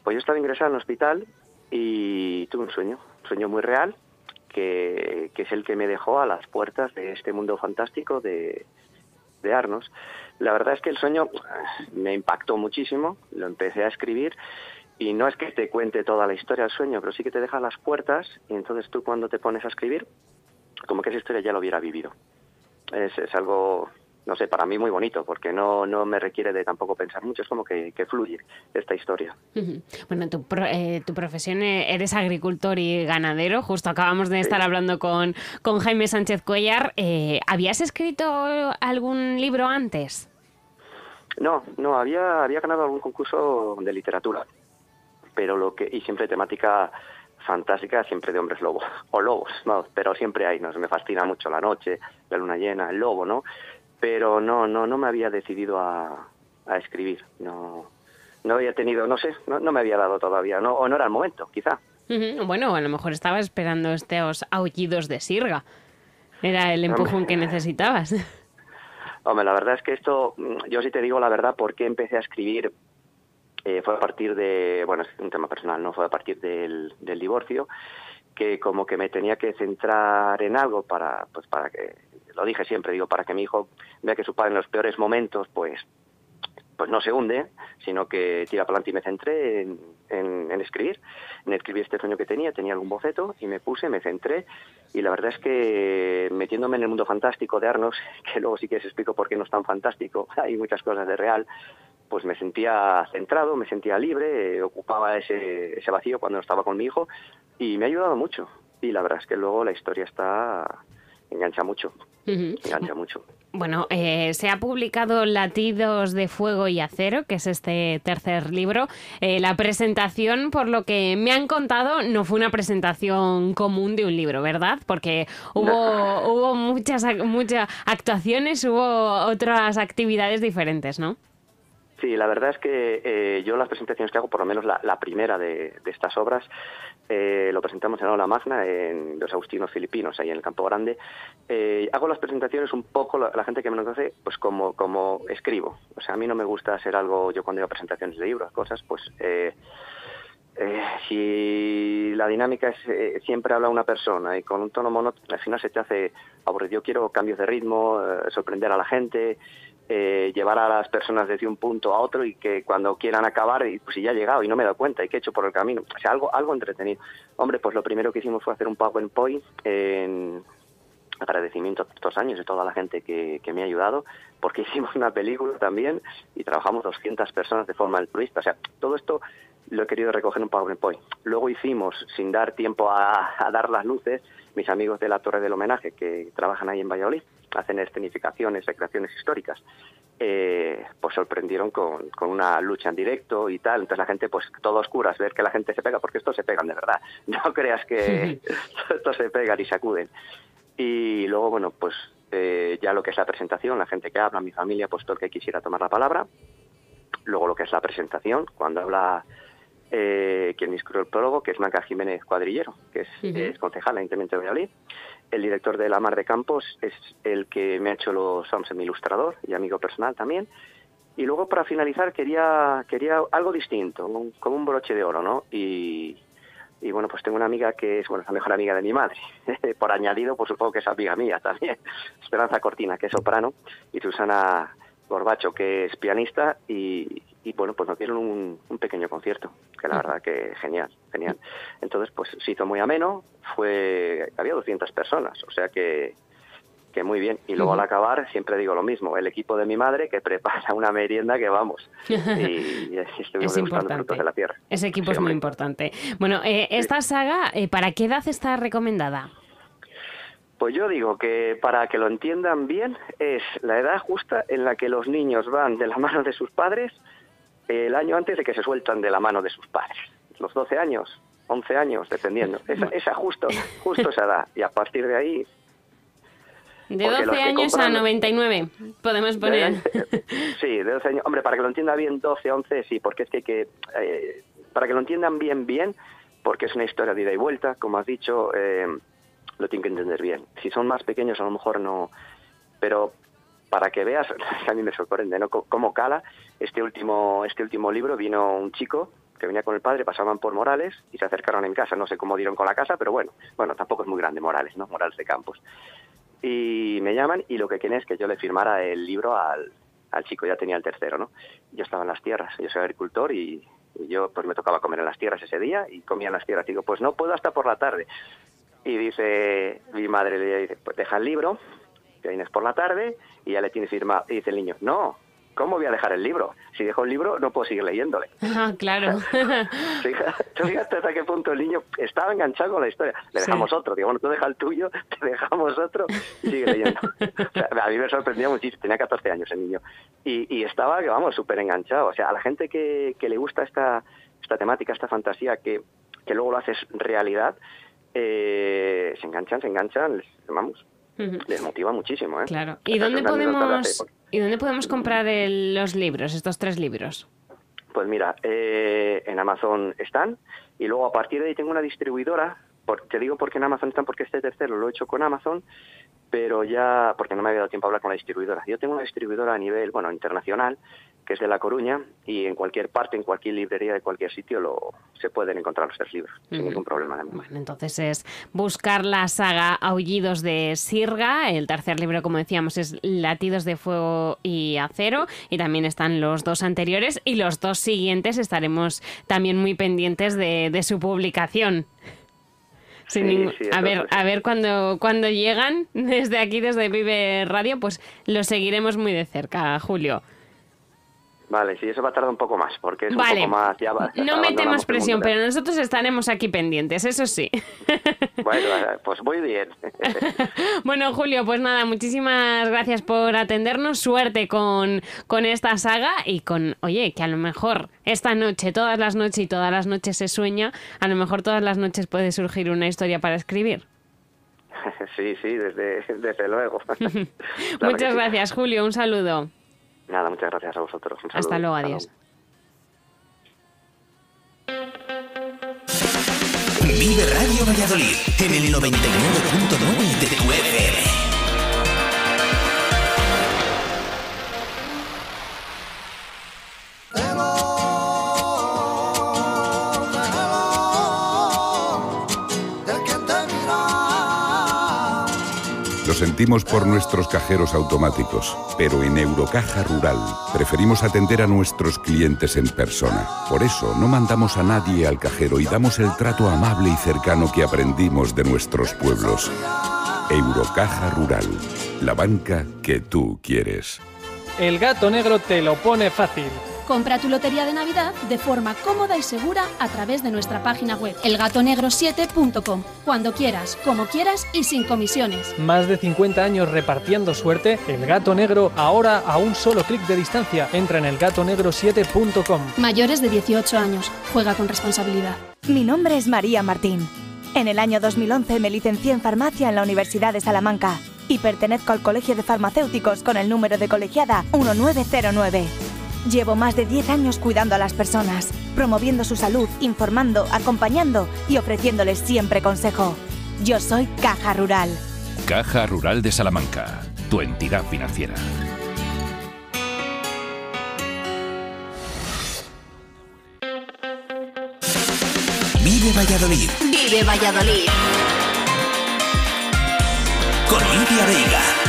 Pues yo estaba ingresado en el hospital y tuve un sueño, un sueño muy real, que, es el que me dejó a las puertas de este mundo fantástico de, de Arnos. La verdad es que el sueño me impactó muchísimo, lo empecé a escribir y no es que te cuente toda la historia del sueño, pero sí que te deja las puertas y entonces tú cuando te pones a escribir, como que esa historia ya lo hubiera vivido. Es, algo, no sé, para mí muy bonito, porque no, me requiere de tampoco pensar mucho, es como que, fluye esta historia. Bueno, tu, eh, tu profesión eh, eres agricultor y ganadero, justo acabamos de estar hablando con, con Jaime Sánchez Cuellar. Eh, ¿Habías escrito algún libro antes? No, no, había, había ganado algún concurso de literatura pero lo que y siempre temática fantástica siempre de hombres lobos o lobos no, pero siempre hay no me fascina mucho la noche la luna llena el lobo no pero no no no me había decidido a, escribir no no había tenido no sé no, me había dado todavía no o no era el momento quizá bueno a lo mejor estaba esperando estos aullidos de sirga era el empujón que necesitabas Hombre, la verdad es que esto, yo sí te digo la verdad, por qué empecé a escribir eh, fue a partir de, bueno, es un tema personal, no fue a partir del, del divorcio, que como que me tenía que centrar en algo para, pues para que, lo dije siempre, digo, para que mi hijo vea que su padre en los peores momentos, pues, pues no se hunde, sino que tira para adelante y me centré en, en, escribir. En escribir este sueño que tenía, tenía algún boceto y me puse, me centré y la verdad es que metiéndome en el mundo fantástico de Arnos, que luego sí que les explico por qué no es tan fantástico, hay muchas cosas de real, pues me sentía centrado, me sentía libre, eh, ocupaba ese, ese vacío cuando estaba con mi hijo y me ha ayudado mucho. Y la verdad es que luego la historia está engancha mucho, engancha mucho. Bueno, eh, se ha publicado Latidos de Fuego y Acero, que es este tercer libro. Eh, la presentación, por lo que me han contado, no fue una presentación común de un libro, ¿verdad? Porque hubo, hubo muchas, muchas actuaciones, hubo otras actividades diferentes, ¿no? Sí, la verdad es que eh, yo las presentaciones que hago, por lo menos la, primera de, estas obras, eh, lo presentamos en Aula Magna, en los Agustinos Filipinos, ahí en el Campo Grande. Eh, hago las presentaciones un poco, la, gente que me lo hace, pues como, como escribo. O sea, a mí no me gusta hacer algo, yo cuando hago presentaciones de libros, cosas, pues... Eh, si la dinámica es siempre habla una persona y con un tono monótono, al final se te hace aburrido. Yo quiero cambios de ritmo, sorprender a la gente, eh, llevar a las personas desde un punto a otro y que cuando quieran acabar, pues si ya he llegado y no me he dado cuenta y que he hecho por el camino. O sea, algo, algo entretenido. Hombre, pues lo primero que hicimos fue hacer un PowerPoint en agradecimiento a estos años de toda la gente que, me ha ayudado, porque hicimos una película también y trabajamos 200 personas de forma altruista. O sea, todo esto lo he querido recoger en un PowerPoint. Luego hicimos, sin dar tiempo a dar las luces, mis amigos de la Torre del Homenaje, que trabajan ahí en Valladolid, hacen escenificaciones, recreaciones históricas, eh, pues sorprendieron con, una lucha en directo y tal. Entonces la gente, pues todo oscuras, ver que la gente se pega, porque estos se pegan de verdad. No creas que estos se pegan y sacuden. Y luego, bueno, pues eh, ya lo que es la presentación, la gente que habla, mi familia, pues todo el que quisiera tomar la palabra. Luego lo que es la presentación, cuando habla eh, quien escribió el prólogo, que es Manca Jiménez Cuadrillero, que es, concejal, de Valladolid. El director de La Mar de Campos es el que me ha hecho los en mi ilustrador y amigo personal también. Y luego, para finalizar, quería, quería algo distinto, como un broche de oro, ¿no? Y, y bueno, pues tengo una amiga que es, bueno, es la mejor amiga de mi madre. por añadido, por pues, supongo que es amiga mía también. Esperanza Cortina, que es soprano, y Susana Gorbacho, que es pianista, y, bueno, pues nos dieron un, pequeño concierto, que la mm. verdad que genial, genial. Entonces, pues se hizo muy ameno, fue había 200 personas, o sea que, que muy bien. Y luego al acabar, siempre digo lo mismo, el equipo de mi madre que prepara una merienda que vamos. Y, estuvimos es frutos De la tierra. Ese equipo es muy importante. Bueno, eh, esta saga, eh, ¿para qué edad está recomendada? Pues yo digo que para que lo entiendan bien es la edad justa en la que los niños van de la mano de sus padres el año antes de que se sueltan de la mano de sus padres. Los 12 años, 11 años, dependiendo. Esa, esa justo, justo esa edad. Y a partir de ahí... De 12 años a 99, podemos poner. Eh, sí, de 12 años. Hombre, para que lo entienda bien, 12, 11, sí, porque es que... que eh, para que lo entiendan bien, bien, porque es una historia de ida y vuelta, como has dicho... Eh, lo tienen que entender bien. Si son más pequeños, a lo mejor no. Pero para que veas, a mí me sorprende, ¿no? cómo cala. Este último, este último libro vino un chico que venía con el padre, pasaban por Morales y se acercaron en casa. No sé cómo dieron con la casa, pero bueno, bueno, tampoco es muy grande Morales, ¿no? Morales de Campos. Y me llaman y lo que quieren es que yo le firmara el libro al, al chico, ya tenía el tercero, ¿no? Yo estaba en las tierras, yo soy agricultor y, y yo pues me tocaba comer en las tierras ese día y comía en las tierras. Digo, pues no puedo hasta por la tarde. Y dice, mi madre le dice, pues deja el libro, que vienes por la tarde y ya le tienes firmado. Y dice el niño, no, ¿cómo voy a dejar el libro? Si dejo el libro, no puedo seguir leyéndole. Ah, claro. fíjate hasta qué punto el niño estaba enganchado con la historia. Le dejamos otro. Digo, bueno, tú deja el tuyo, te dejamos otro y sigue leyendo. a mí me sorprendía muchísimo. Tenía 14 años el niño. Y, y estaba, vamos, súper enganchado. O sea, a la gente que, que le gusta esta, esta temática, esta fantasía, que, que luego lo haces realidad, eh, se enganchan, se enganchan, les, vamos, les motiva muchísimo. ¿eh? Claro. ¿Y dónde, podemos, ¿Y dónde podemos comprar los libros, estos tres libros? Pues mira, eh, en Amazon están y luego a partir de ahí tengo una distribuidora, te digo porque en Amazon están, porque este tercero lo he hecho con Amazon, pero ya, porque no me había dado tiempo a hablar con la distribuidora. Yo tengo una distribuidora a nivel, bueno, internacional, que es de La Coruña, y en cualquier parte, en cualquier librería de cualquier sitio, lo, se pueden encontrar los tres libros, sin ningún problema. Bueno, entonces es buscar la saga Aullidos de Sirga, el tercer libro, como decíamos, es Latidos de Fuego y Acero, y también están los dos anteriores, y los dos siguientes estaremos también muy pendientes de, de su publicación a ver, a ver cuando, cuando llegan desde aquí, desde Vive Radio, pues los seguiremos muy de cerca, Julio. Vale, sí, eso va a tardar un poco más, porque es un poco más... Ya no metemos presión, pero nosotros estaremos aquí pendientes, eso sí. Bueno, pues muy bien. bueno, Julio, pues nada, muchísimas gracias por atendernos, suerte con, esta saga y con, oye, que a lo mejor esta noche, todas las noches y todas las noches se sueña, a lo mejor todas las noches puede surgir una historia para escribir. Sí, sí, desde, luego. Muchas gracias, Julio, un saludo. Nada, muchas gracias a vosotros. Un Hasta luego, adiós. Vive Radio Valladolid en el 99.9 de tu FM. sentimos por nuestros cajeros automáticos, pero en Eurocaja Rural preferimos atender a nuestros clientes en persona. Por eso no mandamos a nadie al cajero y damos el trato amable y cercano que aprendimos de nuestros pueblos. Eurocaja Rural, la banca que tú quieres. El gato negro te lo pone fácil. Compra tu lotería de Navidad de forma cómoda y segura a través de nuestra página web, elgatonegro7.com. Cuando quieras, como quieras y sin comisiones. Más de 50 años repartiendo suerte, El Gato Negro ahora a un solo clic de distancia. Entra en elgatonegro7.com. Mayores de 18 años, juega con responsabilidad. Mi nombre es María Martín. En el año 2011 me licencié en farmacia en la Universidad de Salamanca y pertenezco al Colegio de Farmacéuticos con el número de colegiada 1909. Llevo más de 10 años cuidando a las personas, promoviendo su salud, informando, acompañando y ofreciéndoles siempre consejo. Yo soy Caja Rural. Caja Rural de Salamanca, tu entidad financiera. Vive Valladolid. Vive Valladolid. Con Olivia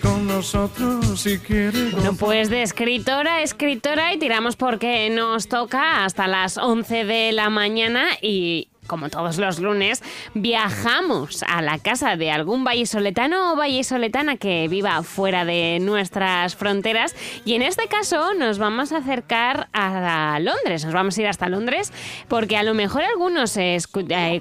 con nosotros si Bueno, pues de escritora escritora y tiramos porque nos toca hasta las 11 de la mañana y, como todos los lunes, viajamos a la casa de algún vallisoletano o vallisoletana que viva fuera de nuestras fronteras. Y en este caso nos vamos a acercar a Londres, nos vamos a ir hasta Londres, porque a lo mejor algunos, eh,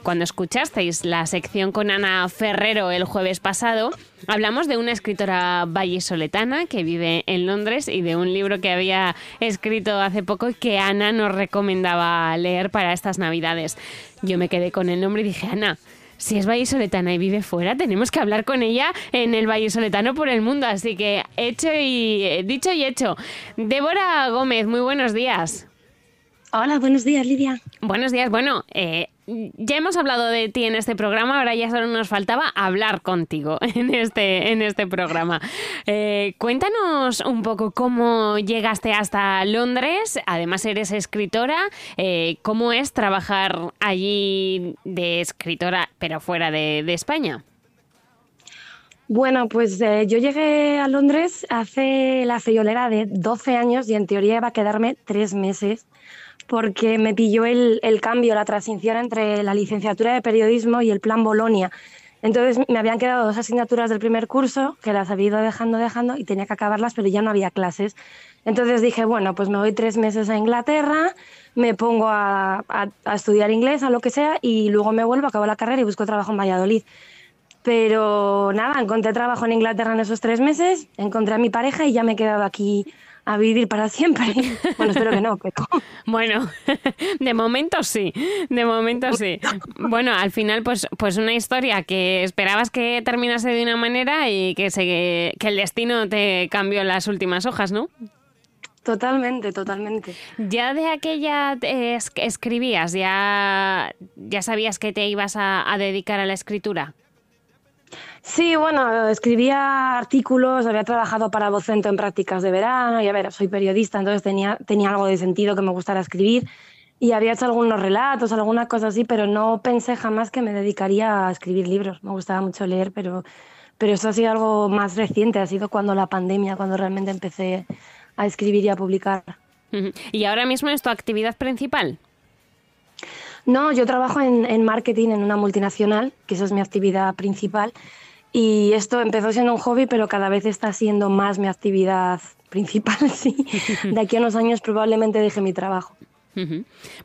cuando escuchasteis la sección con Ana Ferrero el jueves pasado, Hablamos de una escritora vallisoletana que vive en Londres y de un libro que había escrito hace poco y que Ana nos recomendaba leer para estas Navidades. Yo me quedé con el nombre y dije, Ana, si es vallisoletana y vive fuera, tenemos que hablar con ella en el vallisoletano por el mundo. Así que hecho y eh, dicho y hecho. Débora Gómez, muy buenos días. Hola, buenos días, Lidia. Buenos días. Bueno, eh, ya hemos hablado de ti en este programa, ahora ya solo nos faltaba hablar contigo en este, en este programa. Eh, cuéntanos un poco cómo llegaste hasta Londres, además eres escritora, eh, cómo es trabajar allí de escritora, pero fuera de, España. Bueno, pues eh, yo llegué a Londres hace la friolera de 12 años y en teoría iba a quedarme tres meses porque me pilló el, el, cambio, la transición entre la licenciatura de periodismo y el plan Bolonia. Entonces me habían quedado dos asignaturas del primer curso que las había ido dejando, dejando y tenía que acabarlas, pero ya no había clases. Entonces dije, bueno, pues me voy tres meses a Inglaterra, me pongo a, a, estudiar inglés, a lo que sea, y luego me vuelvo, acabo la carrera y busco trabajo en Valladolid. Pero nada, encontré trabajo en Inglaterra en esos tres meses, encontré a mi pareja y ya me he quedado aquí a vivir para siempre. Bueno, espero que no, Bueno, de momento sí, de momento sí. Bueno, al final pues, pues una historia que esperabas que terminase de una manera y que, se, que el destino te cambió las últimas hojas, ¿no? Totalmente, totalmente. Ya de aquella eh, escribías, ya, ya sabías que te ibas a dedicar a la escritura. Sí, bueno, escribía artículos, había trabajado para Vocento en prácticas de verano y a ver, soy periodista, entonces tenía, algo de sentido que me gustara escribir y había hecho algunos relatos, alguna cosa así, pero no pensé jamás que me dedicaría a escribir libros. Me gustaba mucho leer, pero, eso ha sido algo más reciente, ha sido cuando la pandemia, cuando realmente empecé a escribir y a publicar. ¿Y ahora mismo es tu actividad principal? No, yo trabajo en, en marketing en una multinacional, que esa es mi actividad principal. Y esto empezó siendo un hobby, pero cada vez está siendo más mi actividad principal, sí. De aquí a unos años probablemente deje mi trabajo.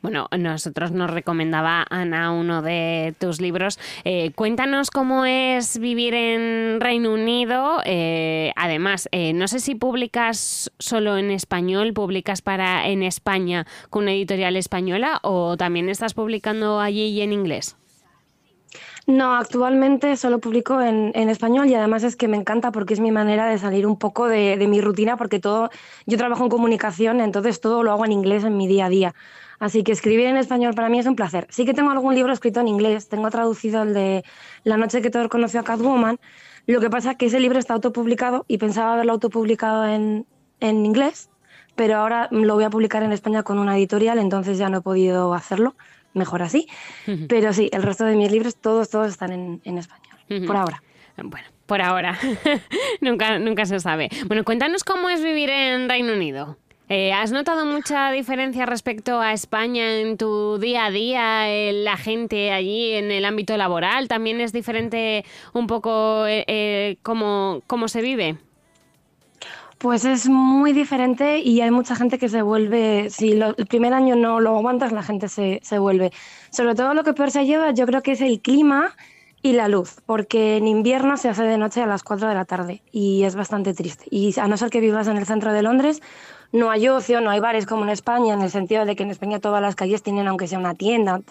Bueno, nosotros nos recomendaba Ana uno de tus libros. Eh, cuéntanos cómo es vivir en Reino Unido. Eh, además, eh, no sé si publicas solo en español, publicas para en España con una editorial española o también estás publicando allí y en inglés. No, actualmente solo publico en, español y además es que me encanta porque es mi manera de salir un poco de, mi rutina porque todo, yo trabajo en comunicación, entonces todo lo hago en inglés en mi día a día. Así que escribir en español para mí es un placer. Sí que tengo algún libro escrito en inglés, tengo traducido el de La noche que todos conoció a Catwoman, lo que pasa es que ese libro está autopublicado y pensaba haberlo autopublicado en, en inglés, pero ahora lo voy a publicar en España con una editorial, entonces ya no he podido hacerlo mejor así. Pero sí, el resto de mis libros, todos, todos están en, en español, por ahora. Bueno, por ahora. nunca, nunca se sabe. Bueno, cuéntanos cómo es vivir en Reino Unido. Eh, ¿Has notado mucha diferencia respecto a España en tu día a día, eh, la gente allí en el ámbito laboral? ¿También es diferente un poco eh, eh cómo, cómo se vive? Pues es muy diferente y hay mucha gente que se vuelve, si el primer año no lo aguantas, la gente se, vuelve. Sobre todo lo que peor se lleva yo creo que es el clima y la luz, porque en invierno se hace de noche a las 4 de la tarde y es bastante triste. Y a no ser que vivas en el centro de Londres, no hay ocio, no hay bares como en España, en el sentido de que en España todas las calles tienen, aunque sea una tienda,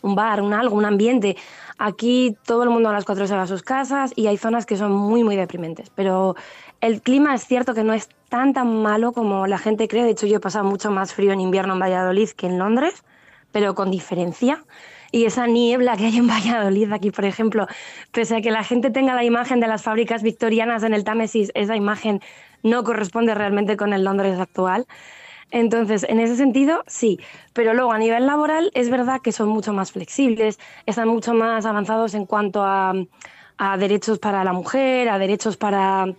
un bar, un algo, un ambiente. Aquí todo el mundo a las 4 se va a sus casas y hay zonas que son muy, muy deprimentes, pero el clima es cierto que no es tan tan malo como la gente cree. De hecho, yo he pasado mucho más frío en invierno en Valladolid que en Londres, pero con diferencia. Y esa niebla que hay en Valladolid aquí, por ejemplo, pese a que la gente tenga la imagen de las fábricas victorianas en el Támesis, esa imagen no corresponde realmente con el Londres actual. Entonces, en ese sentido, sí. Pero luego, a nivel laboral, es verdad que son mucho más flexibles, están mucho más avanzados en cuanto a derechos para la mujer, a derechos para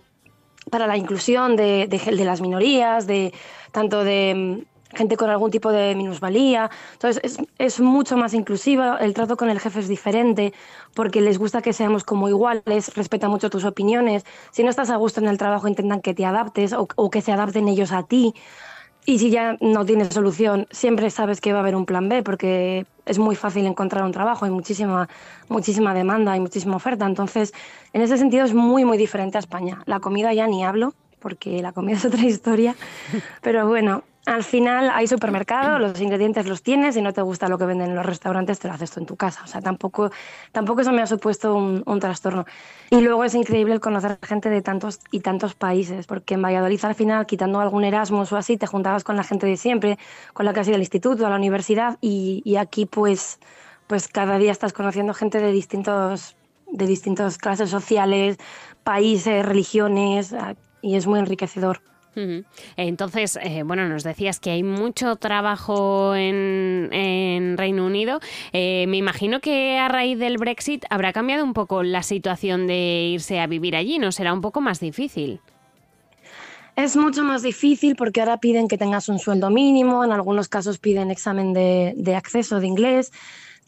para la inclusión de, de, las minorías, de tanto de mm, gente con algún tipo de minusvalía. Entonces, es, mucho más inclusiva, el trato con el jefe es diferente, porque les gusta que seamos como iguales, respeta mucho tus opiniones. Si no estás a gusto en el trabajo, intentan que te adaptes o, o que se adapten ellos a ti. Y si ya no tienes solución, siempre sabes que va a haber un plan B, porque es muy fácil encontrar un trabajo, hay muchísima, muchísima demanda, hay muchísima oferta. Entonces, en ese sentido es muy, muy diferente a España. La comida ya ni hablo, porque la comida es otra historia. Pero bueno, al final hay supermercado, los ingredientes los tienes, y no te gusta lo que venden en los restaurantes, te lo haces tú en tu casa. O sea, tampoco, tampoco eso me ha supuesto un, trastorno. Y luego es increíble conocer gente de tantos y tantos países, porque en Valladolid al final, quitando algún Erasmus o así, te juntabas con la gente de siempre, con la que has ido al instituto, a la universidad, y, aquí pues, pues cada día estás conociendo gente de distintos de distintas clases sociales, países, religiones, ah, y es muy enriquecedor. Entonces, eh, bueno, nos decías que hay mucho trabajo en, Reino Unido. Eh, me imagino que a raíz del Brexit habrá cambiado un poco la situación de irse a vivir allí, ¿no? Será un poco más difícil. Es mucho más difícil porque ahora piden que tengas un sueldo mínimo, en algunos casos piden examen de, de acceso de inglés.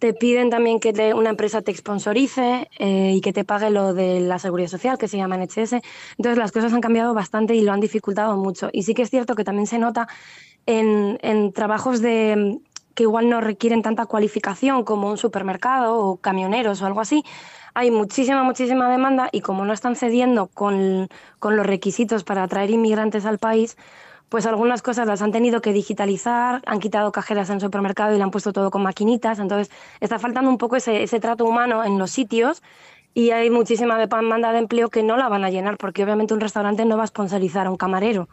Te piden también que una empresa te sponsorice eh, y que te pague lo de la seguridad social, que se llama NHS. Entonces las cosas han cambiado bastante y lo han dificultado mucho. Y sí que es cierto que también se nota en, trabajos de que igual no requieren tanta cualificación como un supermercado o camioneros o algo así. Hay muchísima, muchísima demanda y como no están cediendo con, con los requisitos para atraer inmigrantes al país, pues algunas cosas las han tenido que digitalizar, han quitado cajeras en supermercado y le han puesto todo con maquinitas, entonces está faltando un poco ese, trato humano en los sitios y hay muchísima demanda de empleo que no la van a llenar porque obviamente un restaurante no va a sponsorizar a un camarero.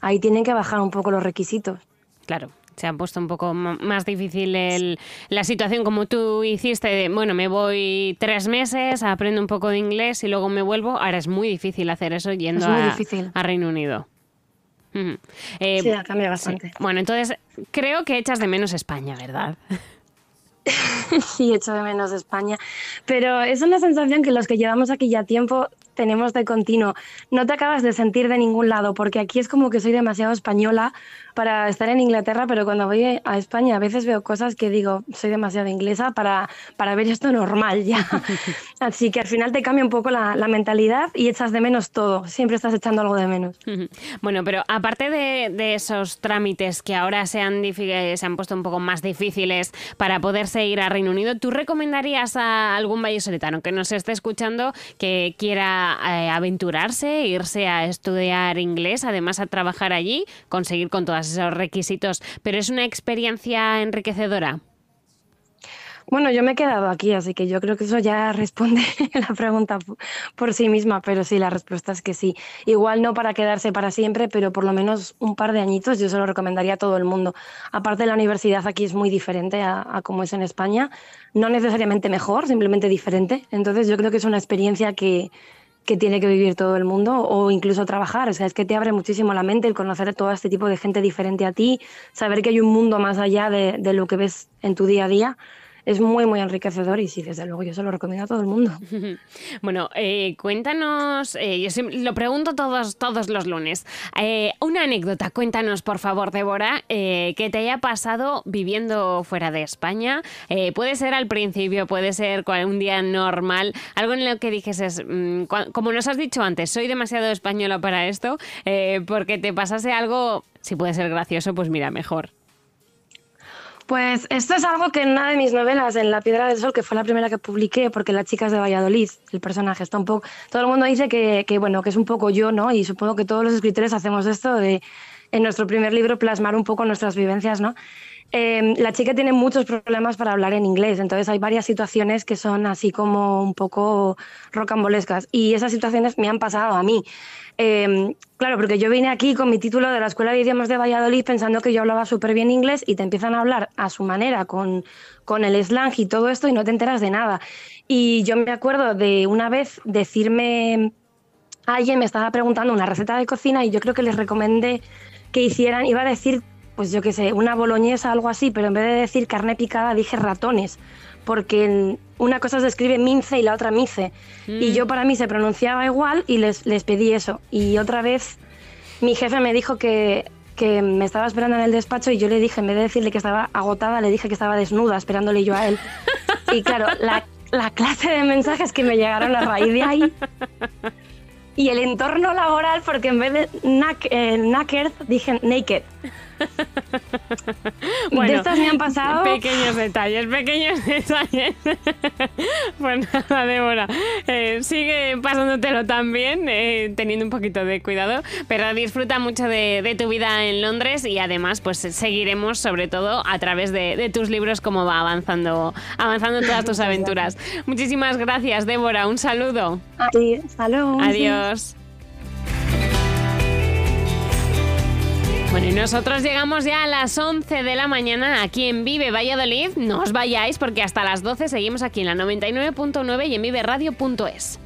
Ahí tienen que bajar un poco los requisitos. Claro, se ha puesto un poco más difícil la situación como tú hiciste de, bueno, me voy tres meses, aprendo un poco de inglés y luego me vuelvo. Ahora es muy difícil hacer eso yendo a, Reino Unido sí, eh, ha cambiado bastante. Bueno, entonces creo que echas de menos España, ¿verdad? sí, echo de menos España, pero es una sensación que los que llevamos aquí ya tiempo tenemos de continuo. No te acabas de sentir de ningún lado, porque aquí es como que soy demasiado española para estar en Inglaterra, pero cuando voy a España a veces veo cosas que digo, soy demasiado inglesa para, para ver esto normal ya. Así que al final te cambia un poco la, mentalidad y echas de menos todo, siempre estás echando algo de menos. Bueno, pero aparte de, esos trámites que ahora se han, eh, se han puesto un poco más difíciles para poderse ir a Reino Unido, ¿tú recomendarías a algún vallesoletano que nos esté escuchando que quiera eh, aventurarse, irse a estudiar inglés, además a trabajar allí, conseguir con todos esos requisitos. Pero es una experiencia enriquecedora. Bueno, yo me he quedado aquí, así que yo creo que eso ya responde la pregunta por sí misma, pero sí, la respuesta es que sí. Igual no para quedarse para siempre, pero por lo menos un par de añitos yo se lo recomendaría a todo el mundo. Aparte, la universidad aquí es muy diferente a, a como es en España, no necesariamente mejor, simplemente diferente. Entonces yo creo que es una experiencia que, que tiene que vivir todo el mundo o incluso trabajar. O sea, es que te abre muchísimo la mente el conocer a todo este tipo de gente diferente a ti, saber que hay un mundo más allá de, de lo que ves en tu día a día es muy, muy enriquecedor y sí, desde luego yo se lo recomiendo a todo el mundo. Bueno, eh, cuéntanos, eh, yo lo pregunto todos, todos los lunes, eh, una anécdota, cuéntanos por favor, Débora, que te haya pasado viviendo fuera de España. puede ser al principio, puede ser un día normal, algo en lo que dijes, mm, como nos has dicho antes, soy demasiado española para esto, porque te pasase algo, si puede ser gracioso, pues mira, mejor. Pues esto es algo que en una de mis novelas, en La Piedra del Sol, que fue la primera que publiqué, porque la chica es de Valladolid, el personaje está un poco... Todo el mundo dice que, bueno, que es un poco yo, ¿no? Y supongo que todos los escritores hacemos esto de, en nuestro primer libro, plasmar un poco nuestras vivencias, ¿no? Em, la chica tiene muchos problemas para hablar en inglés, entonces hay varias situaciones que son así como un poco rocambolescas y esas situaciones me han pasado a mí. Em, claro, porque yo vine aquí con mi título de la Escuela de Idiomas de Valladolid pensando que yo hablaba súper bien inglés y te empiezan a hablar a su manera, con, el slang y todo esto, y no te enteras de nada. Y yo me acuerdo de una vez decirme, alguien me estaba preguntando una receta de cocina y yo creo que les recomendé que hicieran, iba a decir, pues yo qué sé, una boloñesa, algo así, pero en vez de decir carne picada dije ratones porque una cosa se escribe mince y la otra mice. Y mm. yo para mí se pronunciaba igual y les, les pedí eso. Y otra vez mi jefe me dijo que, me estaba esperando en el despacho y yo le dije, en vez de decirle que estaba agotada, le dije que estaba desnuda esperándole yo a él. Y claro, la, clase de mensajes que me llegaron a raíz de ahí. Y el entorno laboral, porque en vez de knack, eh, dije naked. bueno, de estas me han pasado. Pequeños detalles, pequeños detalles. pues nada, Débora, eh, sigue pasándotelo también, eh, teniendo un poquito de cuidado, pero disfruta mucho de, tu vida en Londres y además, pues seguiremos sobre todo a través de, tus libros cómo va avanzando, avanzando todas tus aventuras. Muchísimas gracias, Débora. Un saludo. Adiós. Bueno, y nosotros llegamos ya a las 11 de la mañana aquí en Vive Valladolid. No os vayáis porque hasta las 12 seguimos aquí en la 99.9 y en viveradio.es.